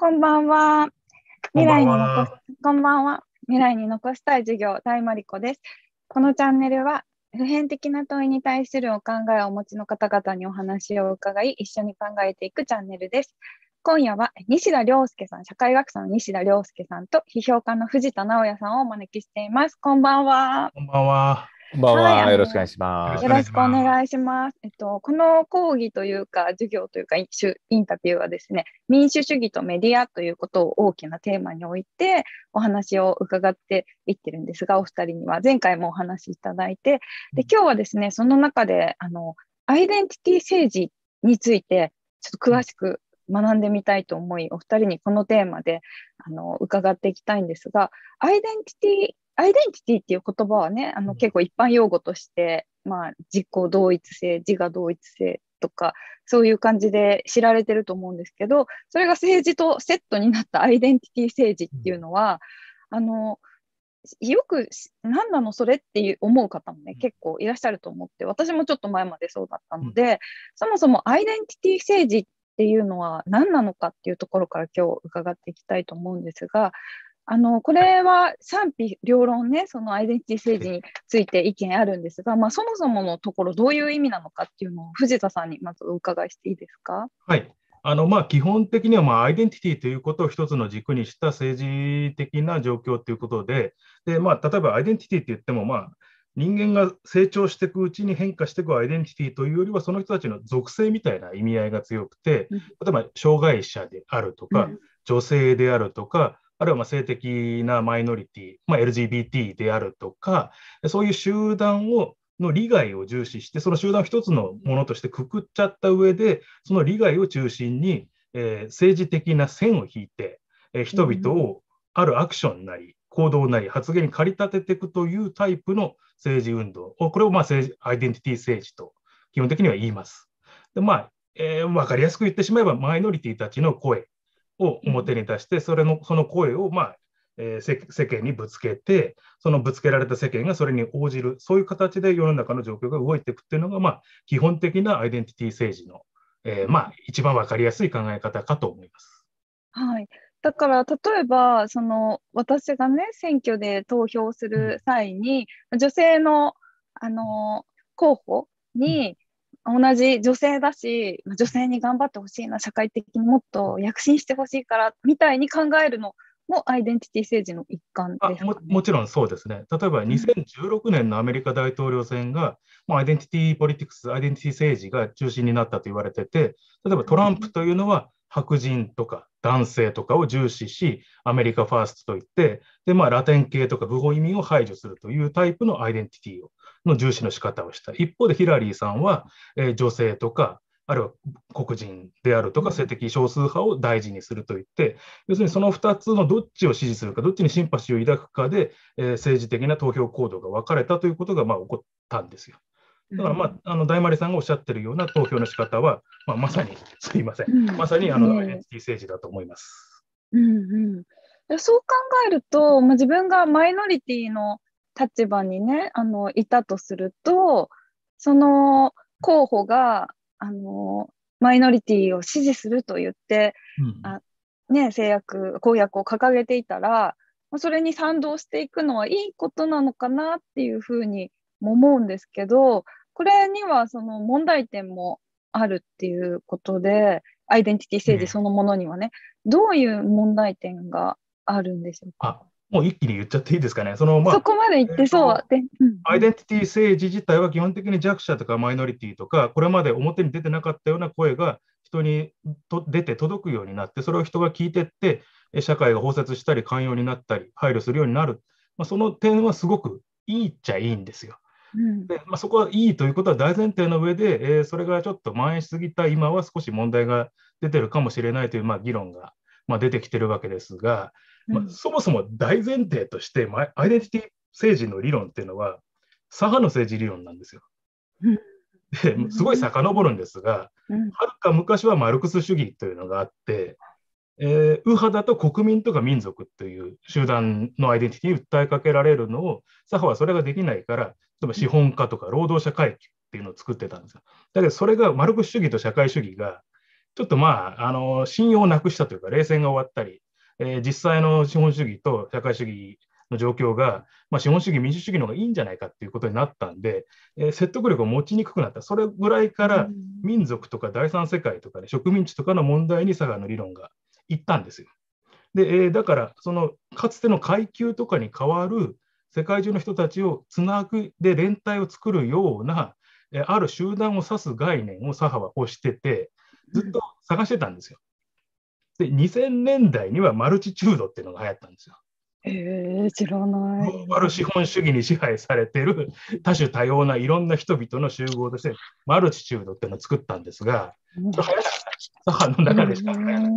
こんばんは。未来に残すこんばんは。未来に残したい授業大マリコです。このチャンネルは普遍的な問いに対するお考えをお持ちの方々にお話を伺い、一緒に考えていくチャンネルです。今夜は西田良介さん、社会学者の西田良介さんと批評家の藤田直也さんをお招きしています。こんばんは。こんばんは。こんばんは、はい、よろしくお願いします。よろしくお願いします。えっと、この講義というか、授業というか、インタビューはですね、民主主義とメディアということを大きなテーマにおいて、お話を伺っていってるんですが、お二人には前回もお話しいただいて、で、今日はですね、その中で、あの、アイデンティティ政治について、ちょっと詳しく学んでみたいと思い、お二人にこのテーマで、あの、伺っていきたいんですが、アイデンティティアイデンティティっていう言葉はね、あの結構一般用語として、まあ、自己同一性、自我同一性とか、そういう感じで知られてると思うんですけど、それが政治とセットになったアイデンティティ政治っていうのは、あの、よく何なのそれって思う方もね結構いらっしゃると思って私もちょっと前までそうだったので、うん、そもそもアイデンティティ政治っていうのは何なのかっていうところから今日伺っていきたいと思うんですがあの、これは賛否両論ね、そのアイデンティティ政治について意見あるんですが、まあ、そもそものところ、どういう意味なのかっていうのを藤田さんにまずお伺いしていいですか。はいあのまあ基本的にはまあアイデンティティということを一つの軸にした政治的な状況ということで、でまあ、例えばアイデンティティって言っても、まあ、人間が成長していくうちに変化していくアイデンティティというよりは、その人たちの属性みたいな意味合いが強くて、例えば障害者であるとか、女性であるとか、あるいはま性的なマイノリティ、まあ、LGBT であるとか、そういう集団をの利害を重視して、その集団を一つのものとしてくくっちゃった上で、その利害を中心に、えー、政治的な線を引いて、えー、人々をあるアクションなり、行動なり、発言に駆り立てていくというタイプの政治運動、これをまあ政治アイデンティティ政治と基本的には言います。でまあえー、分かりやすく言ってしまえば、マイノリティたちの声を表に出して、それのその声を、まあえー、世間にぶつけて、そのぶつけられた世間がそれに応じる、そういう形で世の中の状況が動いていくっていうのが、まあ、基本的なアイデンティティ政治の、えー、まあ、一番分かりやすい考え方かと思います。はいだから例えばその私がね選挙で投票する際に、女性のあの候補に、同じ女性だし女性に頑張ってほしいな社会的にもっと躍進してほしいからみたいに考えるのもアイデンティティ政治の一環、ね、あももちろんそうですね。例えば2016年のアメリカ大統領選が、うん、アイデンティティポリティクス、アイデンティティ政治が中心になったと言われてて、例えばトランプというのは白人とか男性とかを重視し、アメリカファーストといって、でまあ、ラテン系とか不法移民を排除するというタイプのアイデンティティをの重視の仕方をした。一方でヒラリーさんは、えー、女性とか、あるいは黒人であるとか性的少数派を大事にするといって、要するにその2つのどっちを支持するか、どっちにシンパシーを抱くかで、えー、政治的な投票行動が分かれたということがまあ起こったんですよ。だから、まあ、あの大丸さんがおっしゃってるような投票の仕方は、まあ、まさに、すいません、まさにあの、アイデンティティ政治だと思います。うんうん、そう考えると、まあ、自分がマイノリティの立場にねあのいたとするとその候補があのマイノリティを支持すると言って、うん、あね、制約公約を掲げていたらそれに賛同していくのはいいことなのかなっていうふうにも思うんですけどこれにはその問題点もあるっていうことでアイデンティティ政治そのものにはね、どういう問題点があるんでしょうかもう一気に言っちゃっていいですかね。そのまあ、そこまで言ってそう、えー、アイデンティティ政治自体は基本的に弱者とかマイノリティとか、これまで表に出てなかったような声が人にと出て届くようになって、それを人が聞いてって、社会が包摂したり、寛容になったり、配慮するようになる。まあ、その点はすごくいいっちゃいいんですよ。でまあ、そこはいいということは大前提の上で、えー、それがちょっと蔓延しすぎた今は少し問題が出てるかもしれないという、まあ、議論が、まあ、出てきてるわけですが、まあ、そもそも大前提として、まアイデンティティ政治の理論っていうのは、左派の政治理論なんですよ。ですごい遡るんですが、はるか昔はマルクス主義というのがあって、えー、右派だと国民とか民族という集団のアイデンティティに訴えかけられるのを、左派はそれができないから、例えば資本家とか労働者階級っていうのを作ってたんですよ。だけどそれがマルクス主義と社会主義が、ちょっとまあ、あの信用をなくしたというか、冷戦が終わったり、えー、実際の資本主義と社会主義の状況が、まあ、資本主義、民主主義の方がいいんじゃないかっていうことになったんで、えー、説得力を持ちにくくなった、それぐらいから民族とか第三世界とかね、植民地とかの問題に佐賀の理論がいったんですよ。で、えー、だから、そのかつての階級とかに代わる世界中の人たちをつなぐで連帯を作るような、えー、ある集団を指す概念を左派は推してて、ずっと探してたんですよ。で、2000年代にはマルチチュードっていうのが流行ったんですよ。えー、知らない。グローバル資本主義に支配されてる多種多様ないろんな人々の集合としてマルチチュードっていうのを作ったんですが、ちょっとかった左派の中でしか流行らない。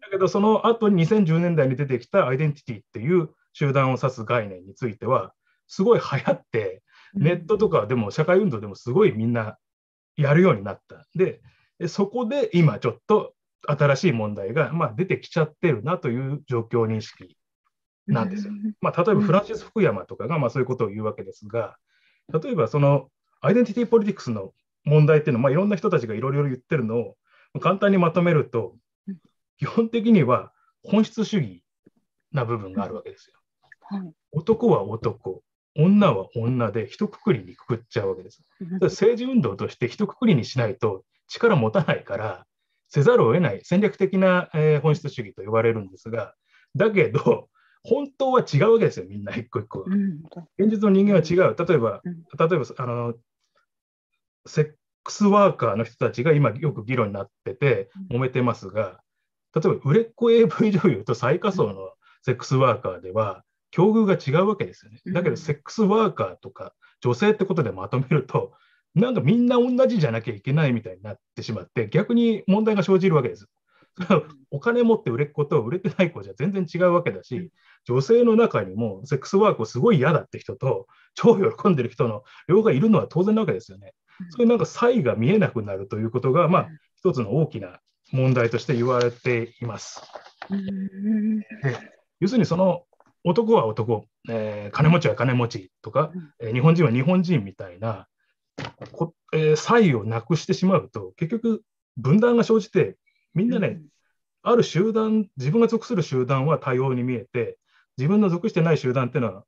だけどその後に2010年代に出てきたアイデンティティっていう集団を指す概念についてはすごい流行ってネットとかでも社会運動でもすごいみんなやるようになった。でそこで今ちょっと新しい問題が、まあ、出てきちゃってるなという状況認識なんですよ。まあ、例えばフランシス・福山とかがまあそういうことを言うわけですが、例えばそのアイデンティティポリティクスの問題っていうのは、まあ、いろんな人たちがいろいろ言ってるのを簡単にまとめると、基本的には本質主義な部分があるわけですよ。男は男、女は女で一括りにくくっちゃうわけです。政治運動として一括りにしないと力持たないから、せざるを得ない戦略的な、え本質主義と呼ばれるんですが、だけど、本当は違うわけですよ、みんな一個一個うん、現実の人間は違う。例えば、例えばあのセックスワーカーの人たちが今よく議論になってて、揉めてますが、例えば売れっ子 AV 女優と最下層のセックスワーカーでは、境遇が違うわけですよね。だけど、セックスワーカーとか女性ってことでまとめると、なんかみんな同じじゃなきゃいけないみたいになってしまって、逆に問題が生じるわけです。お金持って売れっ子と売れてない子じゃ全然違うわけだし、女性の中にもセックスワークをすごい嫌だって人と、超喜んでる人の両がいるのは当然なわけですよね。そういうなんか差異が見えなくなるということが、まあ、一つの大きな問題として言われています。要するにその男は男、えー、金持ちは金持ちとか、えー、日本人は日本人みたいな、こ、えー、差異をなくしてしまうと、結局、分断が生じて、みんなね、うん、ある集団、自分が属する集団は多様に見えて、自分の属してない集団っていうのは、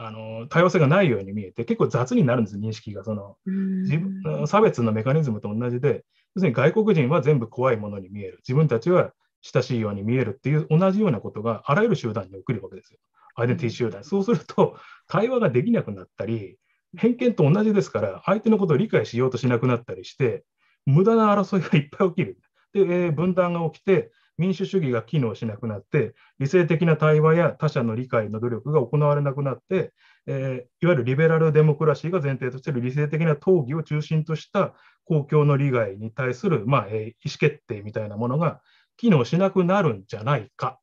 あの多様性がないように見えて、結構雑になるんです、認識が。その自分差別のメカニズムと同じで、要するに外国人は全部怖いものに見える、自分たちは親しいように見えるっていう同じようなことがあらゆる集団に起きるわけですよ。アイデンティティ集団。そうすると、対話ができなくなったり、偏見と同じですから、相手のことを理解しようとしなくなったりして、無駄な争いがいっぱい起きる。で、えー、分断が起きて、民主主義が機能しなくなって、理性的な対話や他者の理解の努力が行われなくなって、えー、いわゆるリベラルデモクラシーが前提としている理性的な討議を中心とした公共の利害に対する、まあえー、意思決定みたいなものが機能しなくなるんじゃないか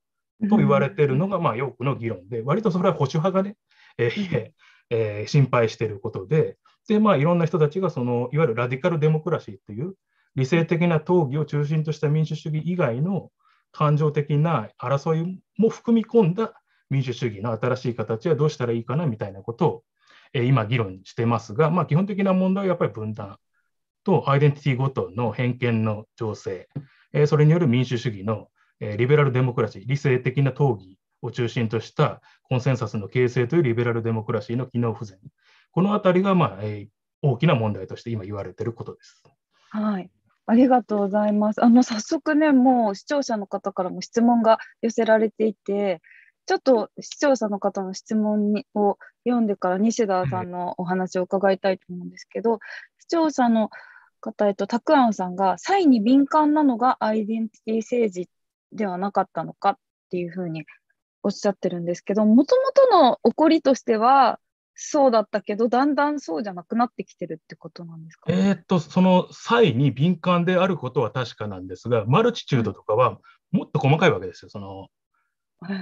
と言われているのが、まあ、よくの議論で、割とそれは保守派がね、えー、えー、心配していることで、でまあ、いろんな人たちがそのいわゆるラディカルデモクラシーという理性的な討議を中心とした民主主義以外の感情的な争いも含み込んだ民主主義の新しい形はどうしたらいいかなみたいなことを、えー、今議論してますが、まあ、基本的な問題はやっぱり分断とアイデンティティごとの偏見の情勢、えー、それによる民主主義の、えー、リベラルデモクラシー理性的な討議を中心としたコンセンサスの形成というリベラルデモクラシーの機能不全、このあたりが、まあえー、大きな問題として今言われていることです。はいありがとうございます。あの早速ね、もう視聴者の方からも質問が寄せられていて、ちょっと視聴者の方の質問にを読んでから西田さんのお話を伺いたいと思うんですけど、視聴者の方、へと、たくあんさんが、際に敏感なのがアイデンティティ政治ではなかったのかっていうふうにおっしゃってるんですけど、もともとの起こりとしては、そうだったけど、だんだんそうじゃなくなってきてるってことなんですか、ね、えー、っと、その際に敏感であることは確かなんですが、マルチチュードとかはもっと細かいわけですよ。その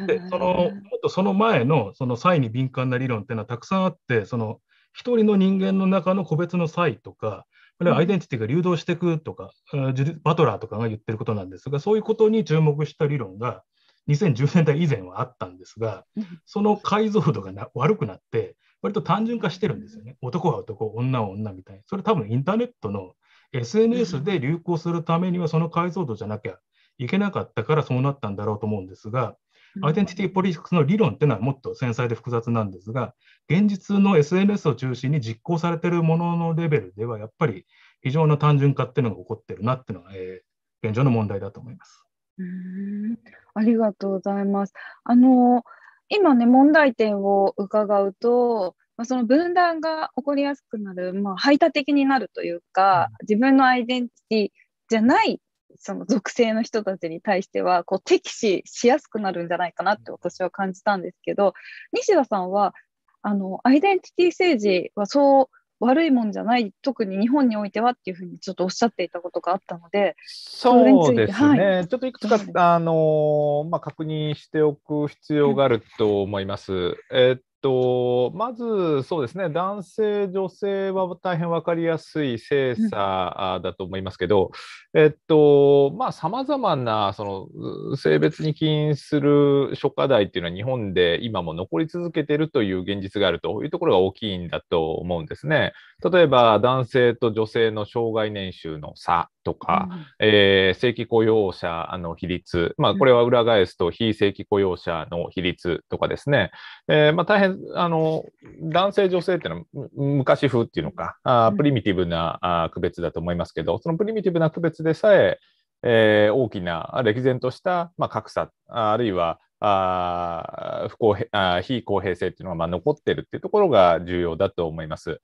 でそのもっとその前のその際に敏感な理論っていうのはたくさんあって、その一人の人間の中の個別の際とか、あるいはアイデンティティが流動していくとか、うん、バトラーとかが言ってることなんですが、そういうことに注目した理論が、2010年代以前はあったんですが、その解像度が悪くなって、割と単純化してるんですよね。男は男、女は女みたいな。それ多分インターネットの SNS で流行するためにはその解像度じゃなきゃいけなかったからそうなったんだろうと思うんですが、アイデンティティポリティクスの理論っていうのはもっと繊細で複雑なんですが、現実の SNS を中心に実行されてるもののレベルでは、やっぱり非常な単純化っていうのが起こってるなっていうのが、えー、現状の問題だと思います。うんありがとうございます。あの、今ね、問題点を伺うと、まあ、その分断が起こりやすくなる、まあ、排他的になるというか、自分のアイデンティティじゃないその属性の人たちに対してはこう敵視しやすくなるんじゃないかなって私は感じたんですけど西田さんはあのアイデンティティ政治はそう悪いもんじゃない、特に日本においてはっていうふうにちょっとおっしゃっていたことがあったので、そうですね、はい、ちょっといくつか、あのまあ、確認しておく必要があると思います。えー、と、まずそうですね、男性、女性は大変分かりやすい性差だと思いますけど、えっと、まあ、さまざまなその性別に起因する諸課題っていうのは、日本で今も残り続けてるという現実があるというところが大きいんだと思うんですね。例えば、男性と女性の障害年収の差とか、うん、えー、正規雇用者の比率、まあ、これは裏返すと非正規雇用者の比率とかですね、えー、まあ、大変あの男性、女性っていうのは昔風っていうのか、あプリミティブなあ区別だと思いますけど、そのプリミティブな区別でさええー、大きな歴然とした、まあ、格差あるいはあ不公平あ非公平性っていうのがまあ残ってるっていうところが重要だと思います。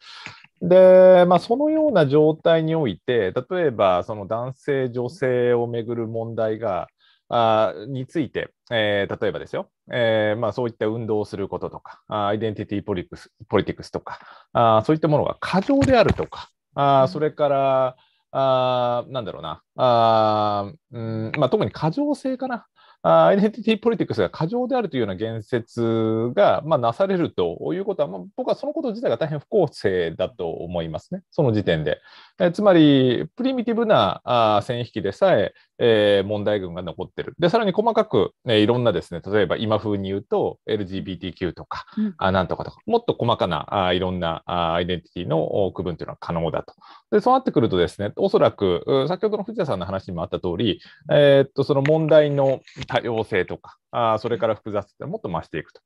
で、まあ、そのような状態において例えばその男性女性をめぐる問題があについて、えー、例えばですよ、えーまあ、そういった運動をすることとかアイデンティティポリクスポリティクスとかあそういったものが過剰であるとかあそれからあなんだろうなあ、うんまあ、特に過剰性かなアイデンティティポリティクスが過剰であるというような言説が、まあ、なされるということは、まあ、僕はそのこと自体が大変不公正だと思いますね、その時点で。えつまり、プリミティブなあ線引きでさえ、えー、問題群が残ってる。で、さらに細かく、ね、いろんなですね、例えば今風に言うと LGBTQ とか、うん、あなんとかとか、もっと細かなあいろんなあアイデンティティの区分というのは可能だと。で、そうなってくるとですね、おそらく、先ほどの藤田さんの話にもあった通り、えー、っと、その問題の多様性とか、あそれから複雑ってもっと増していくと。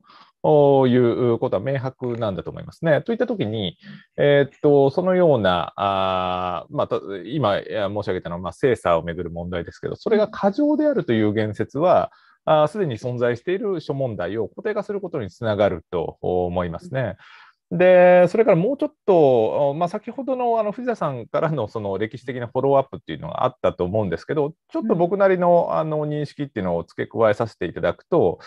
いうことは明白なんだと思いますね。といったときに、えー、っと、そのような、あまあ、今申し上げたのは、まあ、精査をめぐる問題ですけど、それが過剰であるという言説は、すでに存在している諸問題を固定化することにつながると思いますね。うんで、それからもうちょっと、まあ、先ほどのあの藤田さんからのその歴史的なフォローアップっていうのがあったと思うんですけど、ちょっと僕なりのあの認識っていうのを付け加えさせていただくと、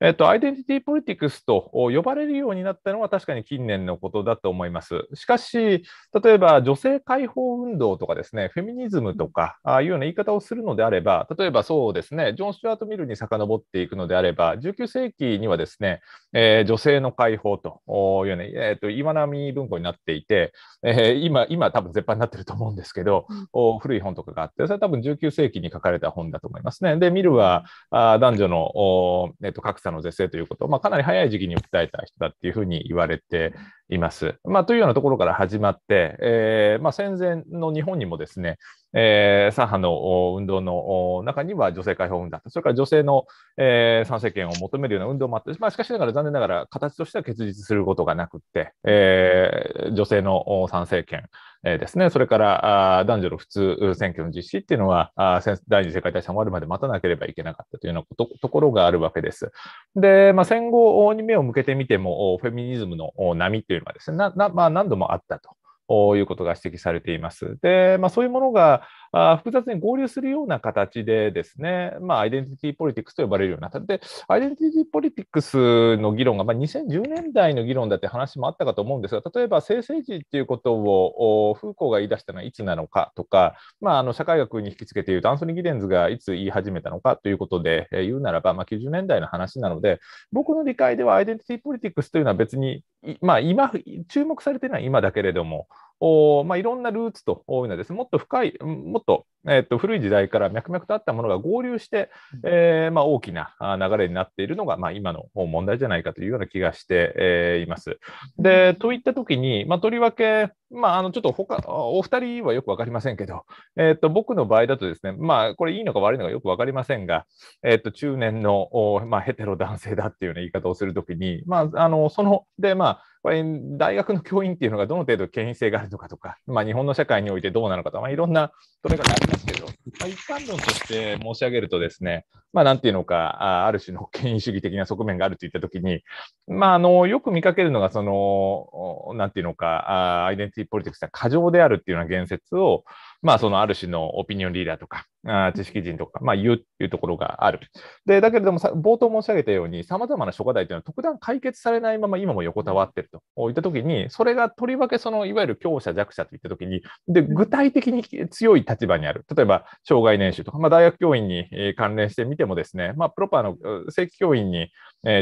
えっと、アイデンティティポリティクスと呼ばれるようになったのは確かに近年のことだと思います。しかし、例えば女性解放運動とかですね、フェミニズムとか、ああいうような言い方をするのであれば、例えばそうですね、ジョン・スチュアート・ミルに遡っていくのであれば、19世紀にはですね、えー、女性の解放というような、えーと、と今波文庫になっていて、えー、今、今多分絶版になってると思うんですけど、うん、古い本とかがあって、それは多分19世紀に書かれた本だと思いますね。で、ミルはあ男女の、えーと、と格差の是正ということを、まあ、かなり早い時期に訴えた人だっていうふうに言われています。まあ、というようなところから始まって、えー、まあ、戦前の日本にもですね、えー、左派の運動の中には女性解放運動だった、それから女性の、えー、参政権を求めるような運動もあって、まあ、しかしながら残念ながら形としては結実することがなくって、えー、女性の参政権、えですね、それからあ男女の普通選挙の実施っていうのは、あ第二次世界大戦終わるまで待たなければいけなかったというようなところがあるわけです。で、まあ、戦後に目を向けてみても、フェミニズムの波というのはですね、ななまあ、何度もあったと。いうことが指摘されています。で、まあ、そういうものがあ複雑に合流するような形でですね、まあ、アイデンティティポリティクスと呼ばれるようなでアイデンティティポリティクスの議論が、まあ、2010年代の議論だって話もあったかと思うんですが例えば性政治っていうことをフーコーが言い出したのはいつなのかとか、まあ、あの社会学に引き付けていうとアンソニー・ギデンズがいつ言い始めたのかということで、言うならば、まあ、90年代の話なので僕の理解ではアイデンティティポリティクスというのは別に、まあ今、注目されているのは今だけれどもおまあ、いろんなルーツというのはです、ね、もっと深い、もっと,、えー、と古い時代から脈々とあったものが合流して、えー、まあ、大きな流れになっているのが、まあ、今の問題じゃないかというような気がして、います。でといったときに、まあ、とりわけ、まあ、あのちょっと他お二人はよく分かりませんけど、えー、と僕の場合だとですね、まあ、これいいのか悪いのかよく分かりませんが、えー、と中年のまあ、ヘテロ男性だっていうような言い方をするときに、まあ、あのそので、まあこれ大学の教員っていうのがどの程度権威性があるのかとか、まあ、日本の社会においてどうなのかとか、まあ、いろんなそれがありますけど、まあ、一般論として申し上げるとですね、まあ、なんていうのか、ある種の権威主義的な側面があるといったときに、まあ、あのよく見かけるのがその、なんていうのか、アイデンティティ・ポリティクスが過剰であるっていうような言説を、まあ、そのある種のオピニオンリーダーとか、あ知識人とか、まあ、言うっていうところがある。で、だけれどもさ、冒頭申し上げたように、さまざまな諸課題というのは特段解決されないまま今も横たわっているといったときに、それがとりわけその、いわゆる強者弱者といったときに、で、具体的に強い立場にある。例えば、障害年収とか、まあ、大学教員に関連してみてもですね、まあ、プロパーの正規教員に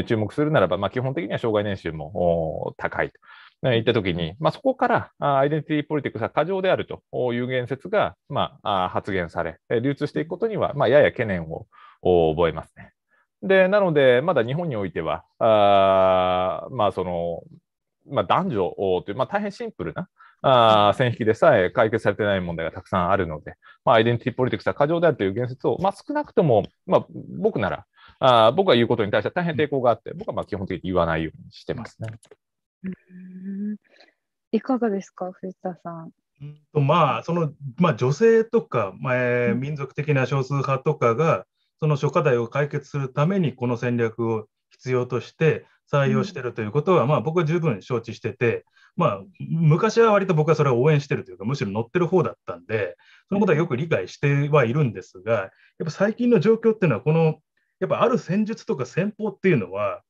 注目するならば、まあ、基本的には障害年収も高いと。言ったときに、まあ、そこからアイデンティティポリティクスは過剰であるという言説が、まあ、発言され、流通していくことには、まあ、やや懸念を覚えますね。でなので、まだ日本においては、あまあそのまあ、男女という、まあ、大変シンプルなあ線引きでさえ解決されてない問題がたくさんあるので、まあ、アイデンティティポリティクスは過剰であるという言説を、まあ、少なくとも、まあ、僕ならあ僕が言うことに対して大変抵抗があって、僕はまあ基本的に言わないようにしてますね。いかがですか、藤田さん。とまあそのまあ、女性とか、まあ民族的な少数派とかがその諸課題を解決するためにこの戦略を必要として採用してるということは、まあ、僕は十分承知してて、まあ、昔は割と僕はそれを応援してるというかむしろ乗ってる方だったんでそのことはよく理解してはいるんですがやっぱ最近の状況っていうのはこのやっぱある戦術とか戦法っていうのは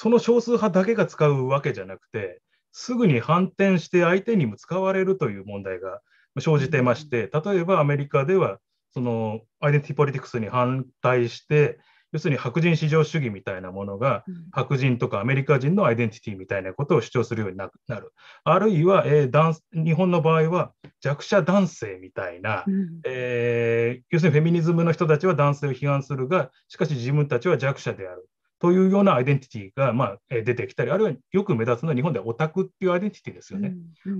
その少数派だけが使うわけじゃなくて、すぐに反転して相手にも使われるという問題が生じてまして、例えばアメリカでは、そのアイデンティティポリティクスに反対して、要するに白人至上主義みたいなものが、白人とかアメリカ人のアイデンティティみたいなことを主張するようになる。あるいは、えー、男日本の場合は弱者男性みたいな、うん、えー、要するにフェミニズムの人たちは男性を批判するが、しかし自分たちは弱者である。というようなアイデンティティがまあ出てきたり、あるいはよく目立つのは日本ではオタクっていうアイデンティティですよね。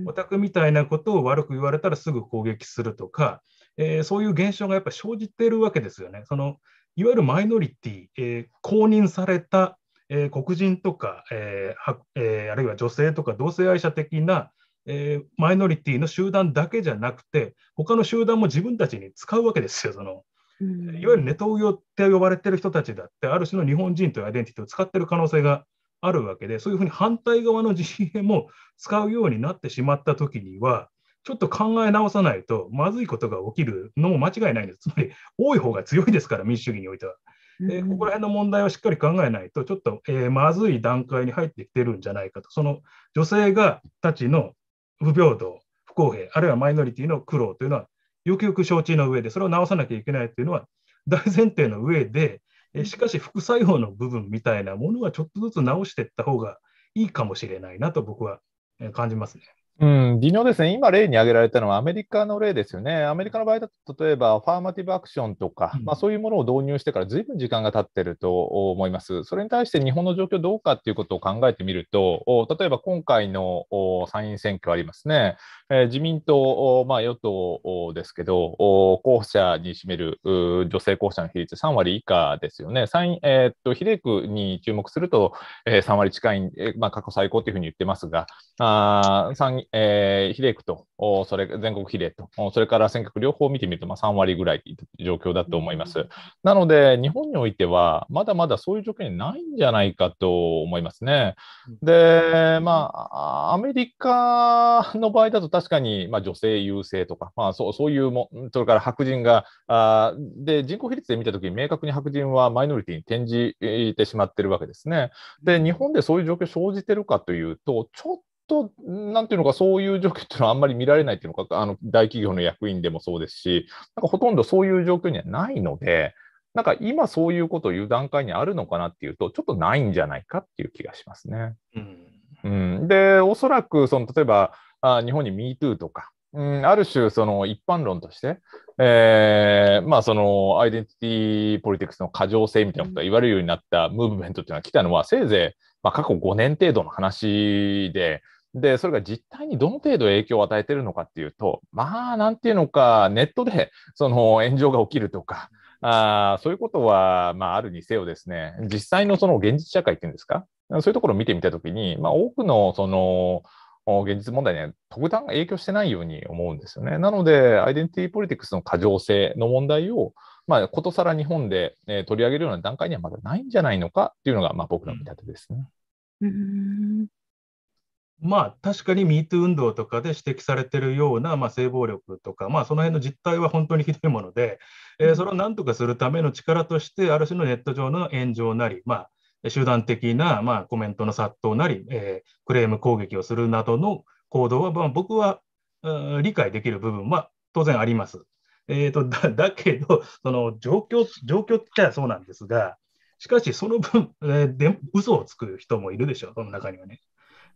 オタクみたいなことを悪く言われたらすぐ攻撃するとか、えー、そういう現象がやっぱり生じているわけですよね。そのいわゆるマイノリティ、えー、公認された、えー、黒人とか、えーえー、あるいは女性とか同性愛者的な、えー、マイノリティの集団だけじゃなくて、他の集団も自分たちに使うわけですよ、そのいわゆるネトウヨって呼ばれてる人たちだって、ある種の日本人というアイデンティティを使ってる可能性があるわけで、そういうふうに反対側の陣営も使うようになってしまった時には、ちょっと考え直さないとまずいことが起きるのも間違いないんです。つまり、多い方が強いですから、民主主義においては。えここら辺の問題をしっかり考えないと、ちょっと、えー、まずい段階に入ってきてるんじゃないかと、その女性がたちの不平等、不公平、あるいはマイノリティの苦労というのは、よくよく承知の上で、それを直さなきゃいけないというのは 大前提の上で、しかし副作用の部分みたいなものはちょっとずつ直していった方がいいかもしれないなと僕は感じますね。うん、微妙ですね。今例に挙げられたのはアメリカの例ですよね。アメリカの場合だと、例えばアファーマティブアクションとか、うん、まあ、そういうものを導入してからずいぶん時間が経ってると思います。それに対して日本の状況どうかということを考えてみると、例えば今回の参院選挙ありますね。えー、自民党、まあ、与党ですけど、候補者に占める女性候補者の比率3割以下ですよね。えー、っと比例区に注目すると、え3割近い、えまあ、過去最高というふうに言ってますが、あ参えー、比例区と、それ全国比例と、それから選挙区両方見てみると、まあ、3割ぐらいという状況だと思います。なので、日本においては、まだまだそういう状況にないんじゃないかと思いますね。で、まあ、アメリカの場合だと、確かに、まあ、女性優勢とか、まあ、そうそういうも、それから白人が、あで人口比率で見たときに、明確に白人はマイノリティに転じてしまってるわけですね。で、日本でそういう状況生じてるかというと、ちょっと、なんていうのか、そういう状況っていうのはあんまり見られないっていうのか、あの大企業の役員でもそうですし、なんかほとんどそういう状況にはないので、なんか今そういうことを言う段階にあるのかなっていうと、ちょっとないんじゃないかっていう気がしますね。うん、うん、で、おそらくその例えばあ日本に MeToo とか、うん、ある種、その一般論として、えー、まあそのアイデンティティポリティクスの過剰性みたいなことが言われるようになったムーブメントっていうのは来たのは、せいぜい、まあ、過去5年程度の話で、で、それが実態にどの程度影響を与えてるのかっていうと、まあ、なんていうのか、ネットでその炎上が起きるとか、あそういうことは、まあ、あるにせよですね、実際のその現実社会っていうんですか、そういうところを見てみたときに、まあ、多くのその現実問題には特段影響してないように思うんですよね。なので、アイデンティティポリティクスの過剰性の問題を、まあ、ことさら日本で、え取り上げるような段階にはまだないんじゃないのかっていうのが、まあ、僕の見立てですね。うんまあ、確かに MeToo 運動とかで指摘されているような、まあ、性暴力とか、まあ、その辺の実態は本当にひどいもので、えー、それをなんとかするための力として、ある種のネット上の炎上なり、まあ、集団的な、まあ、コメントの殺到なり、えー、クレーム攻撃をするなどの行動は、まあ、僕は理解できる部分は当然あります。えーと、だけど、その状況状況ってはそうなんですが、しかしその分、えー、で嘘をつく人もいるでしょう、その中にはね。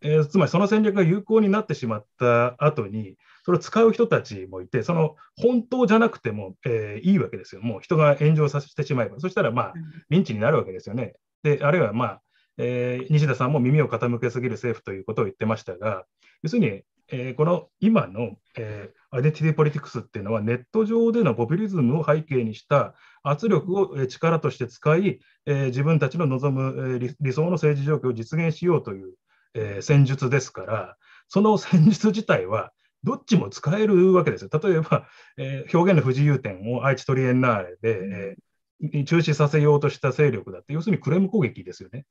えー、つまりその戦略が有効になってしまった後に、それを使う人たちもいて、その本当じゃなくても、えー、いいわけですよ、もう人が炎上させてしまえば、そしたら、まあ、リンチになるわけですよね。であるいは、まあえー、西田さんも耳を傾けすぎる政府ということを言ってましたが、要するに、えー、この今の、えー、アイデンティティポリティクスっていうのは、ネット上でのポピュリズムを背景にした圧力を力として使い、えー、自分たちの望む理想の政治状況を実現しようというえー、戦術ですから、その戦術自体はどっちも使えるわけですよ。例えば、えー、表現の不自由点を愛知トリエンナーレで、えん中止させようとした勢力だって、要するにクレーム攻撃ですよね。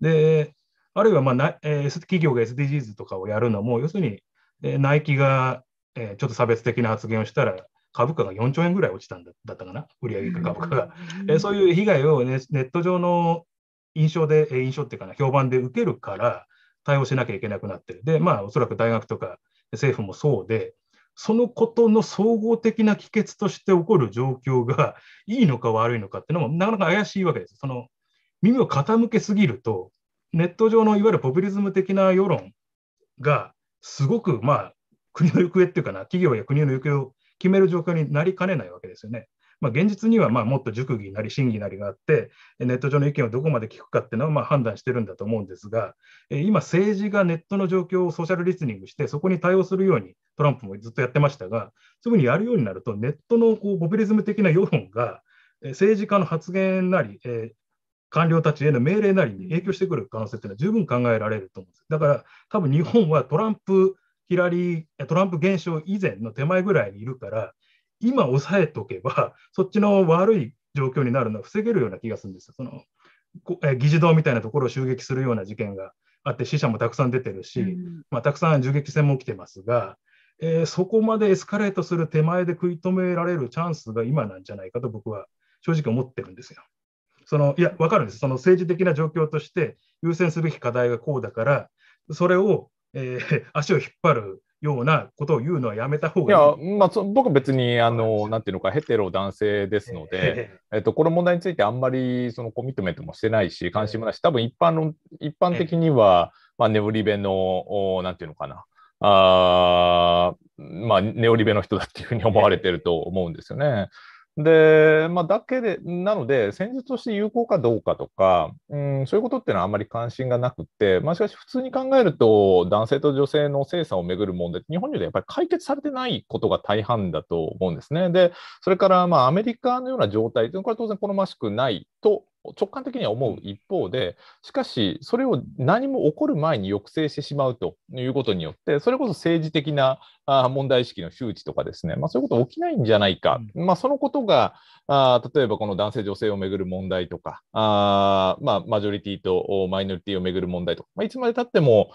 で、あるいはまあな、えー、企業が SDGs とかをやるのも、要するに、えー、ナイキが、えー、ちょっと差別的な発言をしたら、株価が4兆円ぐらい落ちたんだったかな、売上株価が。えー、そういう被害を、ね、ネット上の印象で、印象っていうかな、評判で受けるから、対応しなきゃいけなくなってる。で、まあ、おそらく大学とか政府もそうで、そのことの総合的な帰結として起こる状況がいいのか悪いのかっていうのもなかなか怪しいわけです。その耳を傾けすぎると、ネット上のいわゆるポピュリズム的な世論が、すごく、まあ、国の行方っていうかな、企業や国の行方を決める状況になりかねないわけですよね。まあ、現実にはまあもっと熟議なり審議なりがあって、ネット上の意見をどこまで聞くかっていうのはまあ判断してるんだと思うんですが、今、政治がネットの状況をソーシャルリスニングして、そこに対応するようにトランプもずっとやってましたが、すぐにやるようになると、ネットのこうポピュリズム的な世論が、政治家の発言なり、えー、官僚たちへの命令なりに影響してくる可能性ていうのは十分考えられると思うんです。だから多分日本はトランプヒラリー、トランプ現象以前の手前ぐらいにいるから、今抑えとけば、そっちの悪い状況になるのは防げるような気がするんですよ。その議事堂みたいなところを襲撃するような事件があって、死者もたくさん出てるし、うん、まあ、たくさん銃撃戦も起きてますが、えー、そこまでエスカレートする手前で食い止められるチャンスが今なんじゃないかと僕は正直思ってるんですよ。そのいや、分かるんです。その政治的な状況として優先すべき課題がこうだから、それを、えー、足を引っ張るようなことを言うのはやめた方がいい。いや、まあ、僕は別に、あの、なんていうのか、ヘテロ男性ですので、えっと、この問題についてあんまり、その、コミットメントもしてないし、関心もないし、多分一般論、一般的には、まあ、ネオリベの、なんていうのかな、あまあ、ネオリベの人だっていうふうに思われてると思うんですよね。で、まあ、だけで、なので、戦術として有効かどうかとか、うん、そういうことっていうのはあまり関心がなくて、まあ、しかし普通に考えると、男性と女性の性差をめぐる問題、日本にはやっぱり解決されてないことが大半だと思うんですね。で、それから、まあ、アメリカのような状態というのは、これは当然好ましくないと直感的には思う一方で、しかし、それを何も起こる前に抑制してしまうということによって、それこそ政治的な問題意識の周知とかですね、まあ、そういうこと起きないんじゃないか、まあ、そのことがあ例えばこの男性、女性をめぐる問題とか、あまあ、マジョリティとマイノリティをめぐる問題とか、まあ、いつまでたっても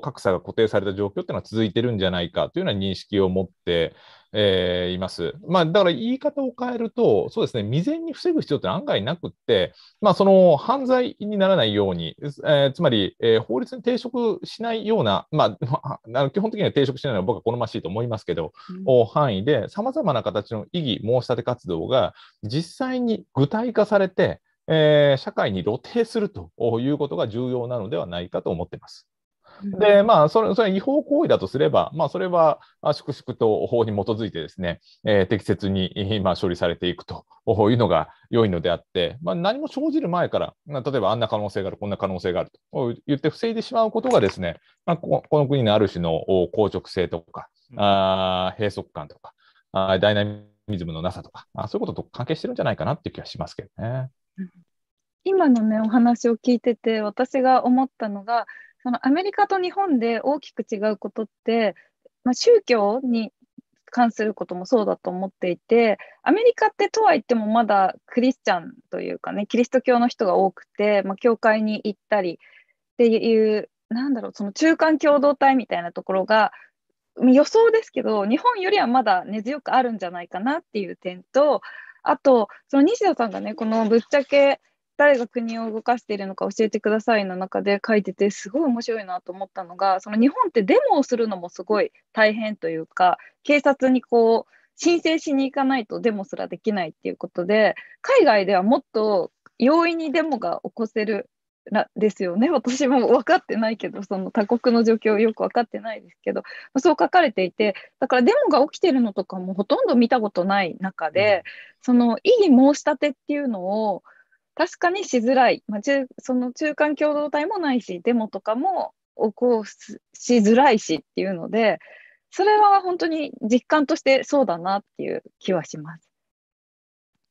格差が固定された状況っていうのは続いてるんじゃないかというような認識を持って、えー、います。まあ、だから言い方を変えると、そうですね、未然に防ぐ必要って案外なくって、まあ、その犯罪にならないように、えー、つまり、えー、法律に抵触しないような、まあ、あ基本的には抵触しないのは僕は好ましいと思いますけど、うん、範囲で、さまざまな形の異議申し立て活動が実際に具体化されて、えー、社会に露呈するということが重要なのではないかと思っています。で、まあ、それ、それ違法行為だとすれば、まあ、それは、粛々と法に基づいてですね、えー、適切に、まあ、処理されていくというのが良いのであって、まあ、何も生じる前から、例えばあんな可能性がある、こんな可能性があると言って防いでしまうことがですね、まあ、この国のある種の硬直性とか、あ閉塞感とか、あダイナミズムのなさとか、あそういうことと関係してるんじゃないかなっていう気がしますけどね。今のねお話を聞いてて私が思ったのがそのアメリカと日本で大きく違うことって、まあ、宗教に関することもそうだと思っていてアメリカってとはいってもまだクリスチャンというかねキリスト教の人が多くて、まあ、教会に行ったりっていうなんだろうその中間共同体みたいなところが予想ですけど日本よりはまだ根強くあるんじゃないかなっていう点とあとその西田さんがねこのぶっちゃけ誰が国を動かしているのか教えてくださいの中で書いててすごい面白いなと思ったのがその日本ってデモをするのもすごい大変というか警察にこう申請しに行かないとデモすらできないっていうことで海外ではもっと容易にデモが起こせるらですよね 私も分かってないけどその他国の状況よく分かってないですけどそう書かれていてだからデモが起きてるのとかもほとんど見たことない中でその異議申し立てっていうのを確かにしづらい、まあ、中その中間共同体もないしデモとかも起こしづらいしっていうのでそれは本当に実感としてそうだなっていう気はします。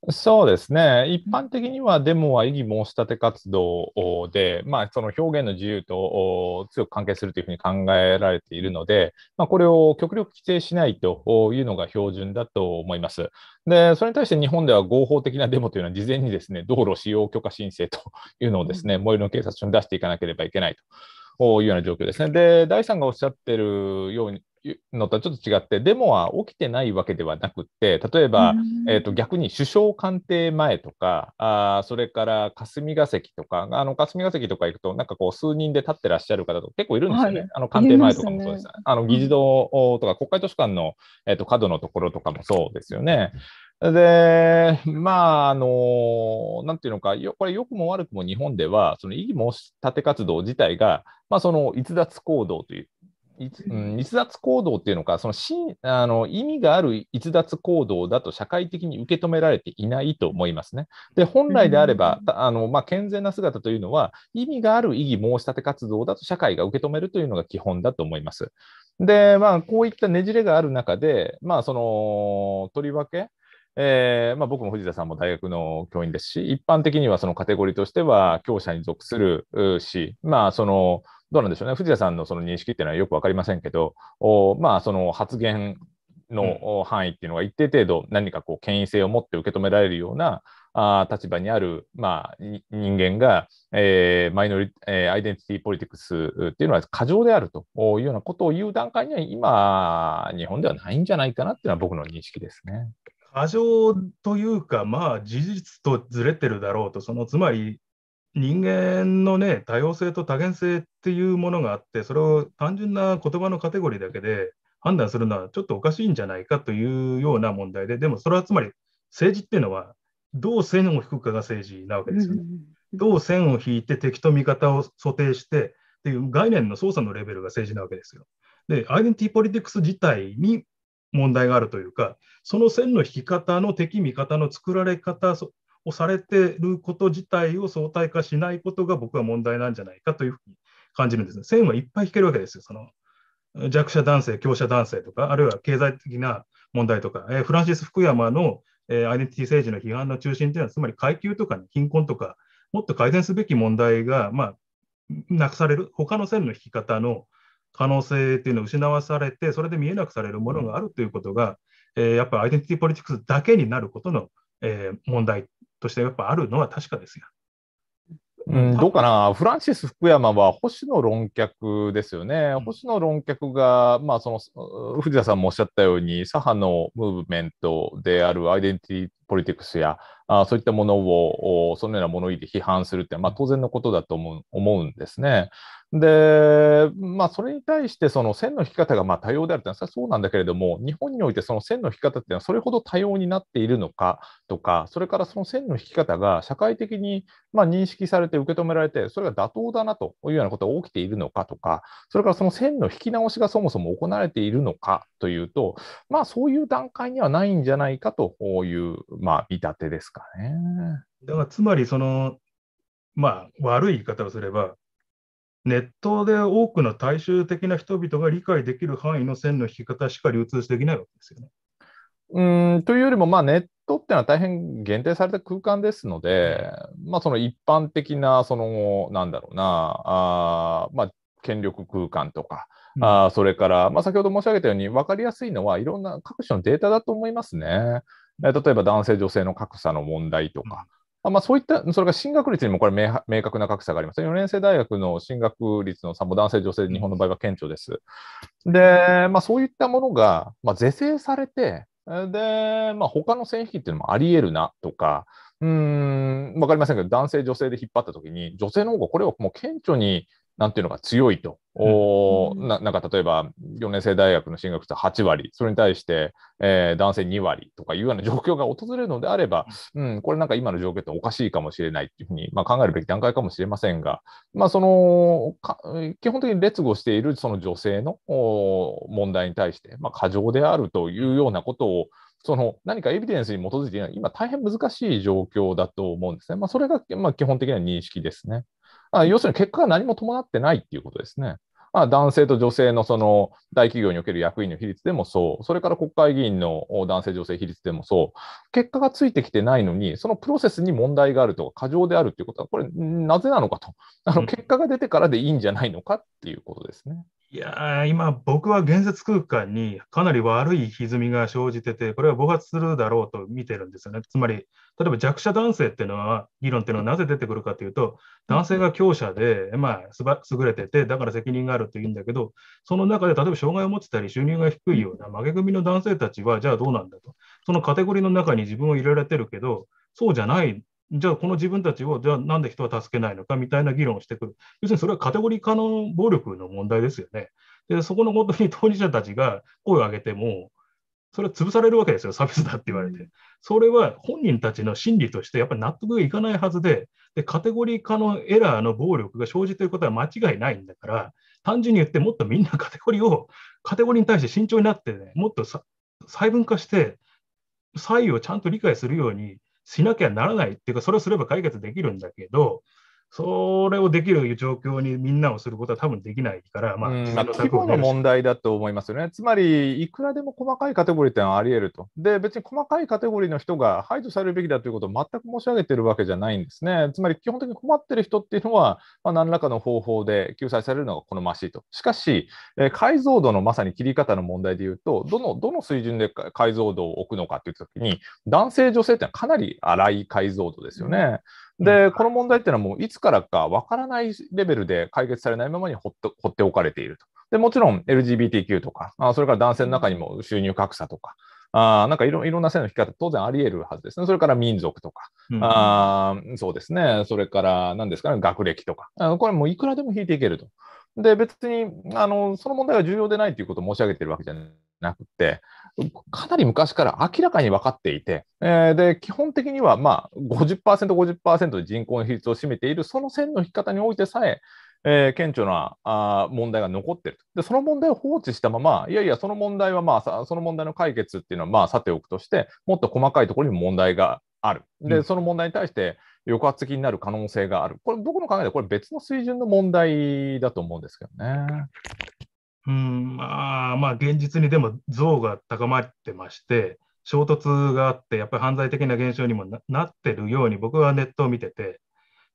そうですね、一般的にはデモは異議申し立て活動で、まあ、その表現の自由と強く関係するというふうに考えられているので、まあ、これを極力規制しないというのが標準だと思います。で、それに対して日本では合法的なデモというのは、事前にですね道路使用許可申請というのをですね、最寄りの警察署に出していかなければいけないと。いうような状況ですね。で、第3がおっしゃってるように、のとはちょっと違って、デモは起きてないわけではなくて、例えば、えーと、逆に首相官邸前とか、あそれから霞が関とか、あの霞が関とか行くと、なんかこう、数人で立ってらっしゃる方と結構いるんですよね、はい、あの官邸前とかもそうです、ね、あの議事堂とか、国会図書館の、えーと角のところとかもそうですよね。で、まあ、あの、なんていうのか、これ、良くも悪くも日本では、その異議申し立て活動自体が、まあ、その逸脱行動という、うん、逸脱行動っていうのか、そのしあの意味がある逸脱行動だと社会的に受け止められていないと思いますね。で、本来であれば、あのまあ、健全な姿というのは、意味がある異議申し立て活動だと社会が受け止めるというのが基本だと思います。で、まあ、こういったねじれがある中で、まあ、そのとりわけ、えーまあ、僕も藤田さんも大学の教員ですし、一般的にはそのカテゴリーとしては、教者に属するし、まあ、そのどうなんでしょうね、藤田さんのその認識っていうのはよく分かりませんけど、おまあ、その発言の範囲っていうのが一定程度、何かこう、権威性を持って受け止められるような、あ立場にある、まあ、人間が、えー、マイノリ、えー、アイデンティティポリティクスっていうのは過剰であるというようなことを言う段階には今、日本ではないんじゃないかなっていうのは僕の認識ですね。過剰というか、まあ、事実とずれてるだろうと、そのつまり人間の、ね、多様性と多元性っていうものがあって、それを単純な言葉のカテゴリーだけで判断するのはちょっとおかしいんじゃないかというような問題で、でもそれはつまり政治っていうのは、どう線を引くかが政治なわけですよね。どう線を引いて敵と味方を想定してっていう概念の操作のレベルが政治なわけですよ。で、アイデンティティポリティクス自体に問題があるというか、その線の引き方の敵味方の作られ方をされていること自体を相対化しないことが僕は問題なんじゃないかというふうに感じるんですね。線はいっぱい引けるわけですよ。その弱者男性、強者男性とか、あるいは経済的な問題とか、えー、フランシス・福山の、えー、アイデンティティ政治の批判の中心というのは、つまり階級とか、ね、貧困とか、もっと改善すべき問題が、まあ、なくされる、他の線の引き方の可能性っていうのを失わされて、それで見えなくされるものがあるということが、えー、やっぱりアイデンティティポリティクスだけになることの、えー、問題としてやっぱあるのは確かですよ。うん、どうかな、フランシス福山は星の論客ですよね、星の論客が、まあ、その藤田さんもおっしゃったように、左派のムーブメントであるアイデンティティポリティクスや、あそういったものを、そのような物言いで批判するって、まあ、当然のことだと思う思うんですね。で、まあ、それに対してその線の引き方がまあ多様であるというのはそうなんだけれども日本においてその線の引き方っていうのはそれほど多様になっているのかとかそれからその線の引き方が社会的にまあ認識されて受け止められてそれが妥当だなというようなことが起きているのかとかそれからその線の引き直しがそもそも行われているのかというと、まあ、そういう段階にはないんじゃないかという、まあ、見立てですかね。だからつまりそのまあ、悪い言い方をすれば、ネットで多くの大衆的な人々が理解できる範囲の線の引き方しか流通できないわけですよね。うんというよりも、まあ、ネットっていうのは大変限定された空間ですので、まあ、その一般的な、その、なんだろうな、あまあ、権力空間とか、うん、あそれから、まあ、先ほど申し上げたように分かりやすいのは、いろんな各種のデータだと思いますね。例えば男性、女性の格差の問題とか。うんあまあ、そういった、それが進学率にもこれ明、明確な格差があります。4年生大学の進学率の差も男性、女性、日本の場合は顕著です。で、まあ、そういったものが、まあ、是正されて、で、まあ、他の線引きっていうのもあり得るなとか、うん、わかりませんけど、男性、女性で引っ張ったときに、女性の方がこれをもう顕著になんていうのが強いと。おななんか例えば4年生大学の進学率は8割、それに対して、えー、男性2割とかいうような状況が訪れるのであれば、うん、これなんか今の状況っておかしいかもしれないっていうふうに、まあ、考えるべき段階かもしれませんが、まあ、その基本的に劣後しているその女性の問題に対して、まあ、過剰であるというようなことをその何かエビデンスに基づいていない、今大変難しい状況だと思うんですね。まあ、それが、まあ、基本的な認識ですね。まあ、要するに結果が何も伴ってないっていうことですね。まあ、男性と女性のその大企業における役員の比率でもそう、それから国会議員の男性女性比率でもそう、結果がついてきてないのに、そのプロセスに問題があるとか、過剰であるということは、これ、なぜなのかと、あの結果が出てからでいいんじゃないのかっていうことですね。いや今、僕は現実空間にかなり悪い歪みが生じてて、これは暴発するだろうと見てるんですよね。つまり、例えば弱者男性っていうのは、議論っていうのはなぜ出てくるかというと、男性が強者で、まあ、優れてて、だから責任があるというんだけど、その中で例えば障害を持ってたり、収入が低いような負け組の男性たちは、じゃあどうなんだと、そのカテゴリーの中に自分を入れられてるけど、そうじゃないじゃあこの自分たちを、じゃあなんで人は助けないのかみたいな議論をしてくる。要するにそれはカテゴリー化の暴力の問題ですよね。で、そこのことに当事者たちが声を上げても、それは潰されるわけですよ、差別だって言われて。それは本人たちの心理としてやっぱり納得がいかないはずでで、カテゴリー化のエラーの暴力が生じていることは間違いないんだから、単純に言ってもっとみんなカテゴリーを、カテゴリーに対して慎重になってね、もっと細分化して、差異をちゃんと理解するようにしなきゃならないっていうか、それをすれば解決できるんだけど、それをできる状況にみんなをすることは多分できないから、まあ、自分の規模の問題だと思いますよね。つまり、いくらでも細かいカテゴリーってのはあり得ると。で、別に細かいカテゴリーの人が排除されるべきだということを全く申し上げてるわけじゃないんですね。つまり、基本的に困ってる人っていうのは、まあ、何らかの方法で救済されるのが好ましいと。しかし、え解像度のまさに切り方の問題でいうと、どのどの水準で解像度を置くのかっていうときに、男性、女性ってのはかなり荒い解像度ですよね。うんで、この問題っていうのはもういつからかわからないレベルで解決されないままに放っておかれていると。で、もちろん LGBTQ とか、あそれから男性の中にも収入格差とか、あなんかいろいろんな性の引き方、当然あり得るはずですね。それから民族とか、うん、あそうですね、それから何ですかね、学歴とか、あこれもういくらでも引いていけると。で、別にあのその問題が重要でないということを申し上げてるわけじゃなくて、かなり昔から明らかに分かっていて、えー、で基本的にはまあ 50%50% で人口の比率を占めているその線の引き方においてさええー、顕著なあ問題が残っているで、その問題を放置したまま、いやいや、その問題は、まあ、その問題の解決っていうのは、まあ、さておくとして、もっと細かいところに問題がある、で、うん、その問題に対して抑圧的になる可能性がある、これ、僕の考えでこれ、別の水準の問題だと思うんですけどね。うん、まあ、まあ、現実にでも像が高まってまして、衝突があって、やっぱり犯罪的な現象にもなってるように、僕はネットを見てて、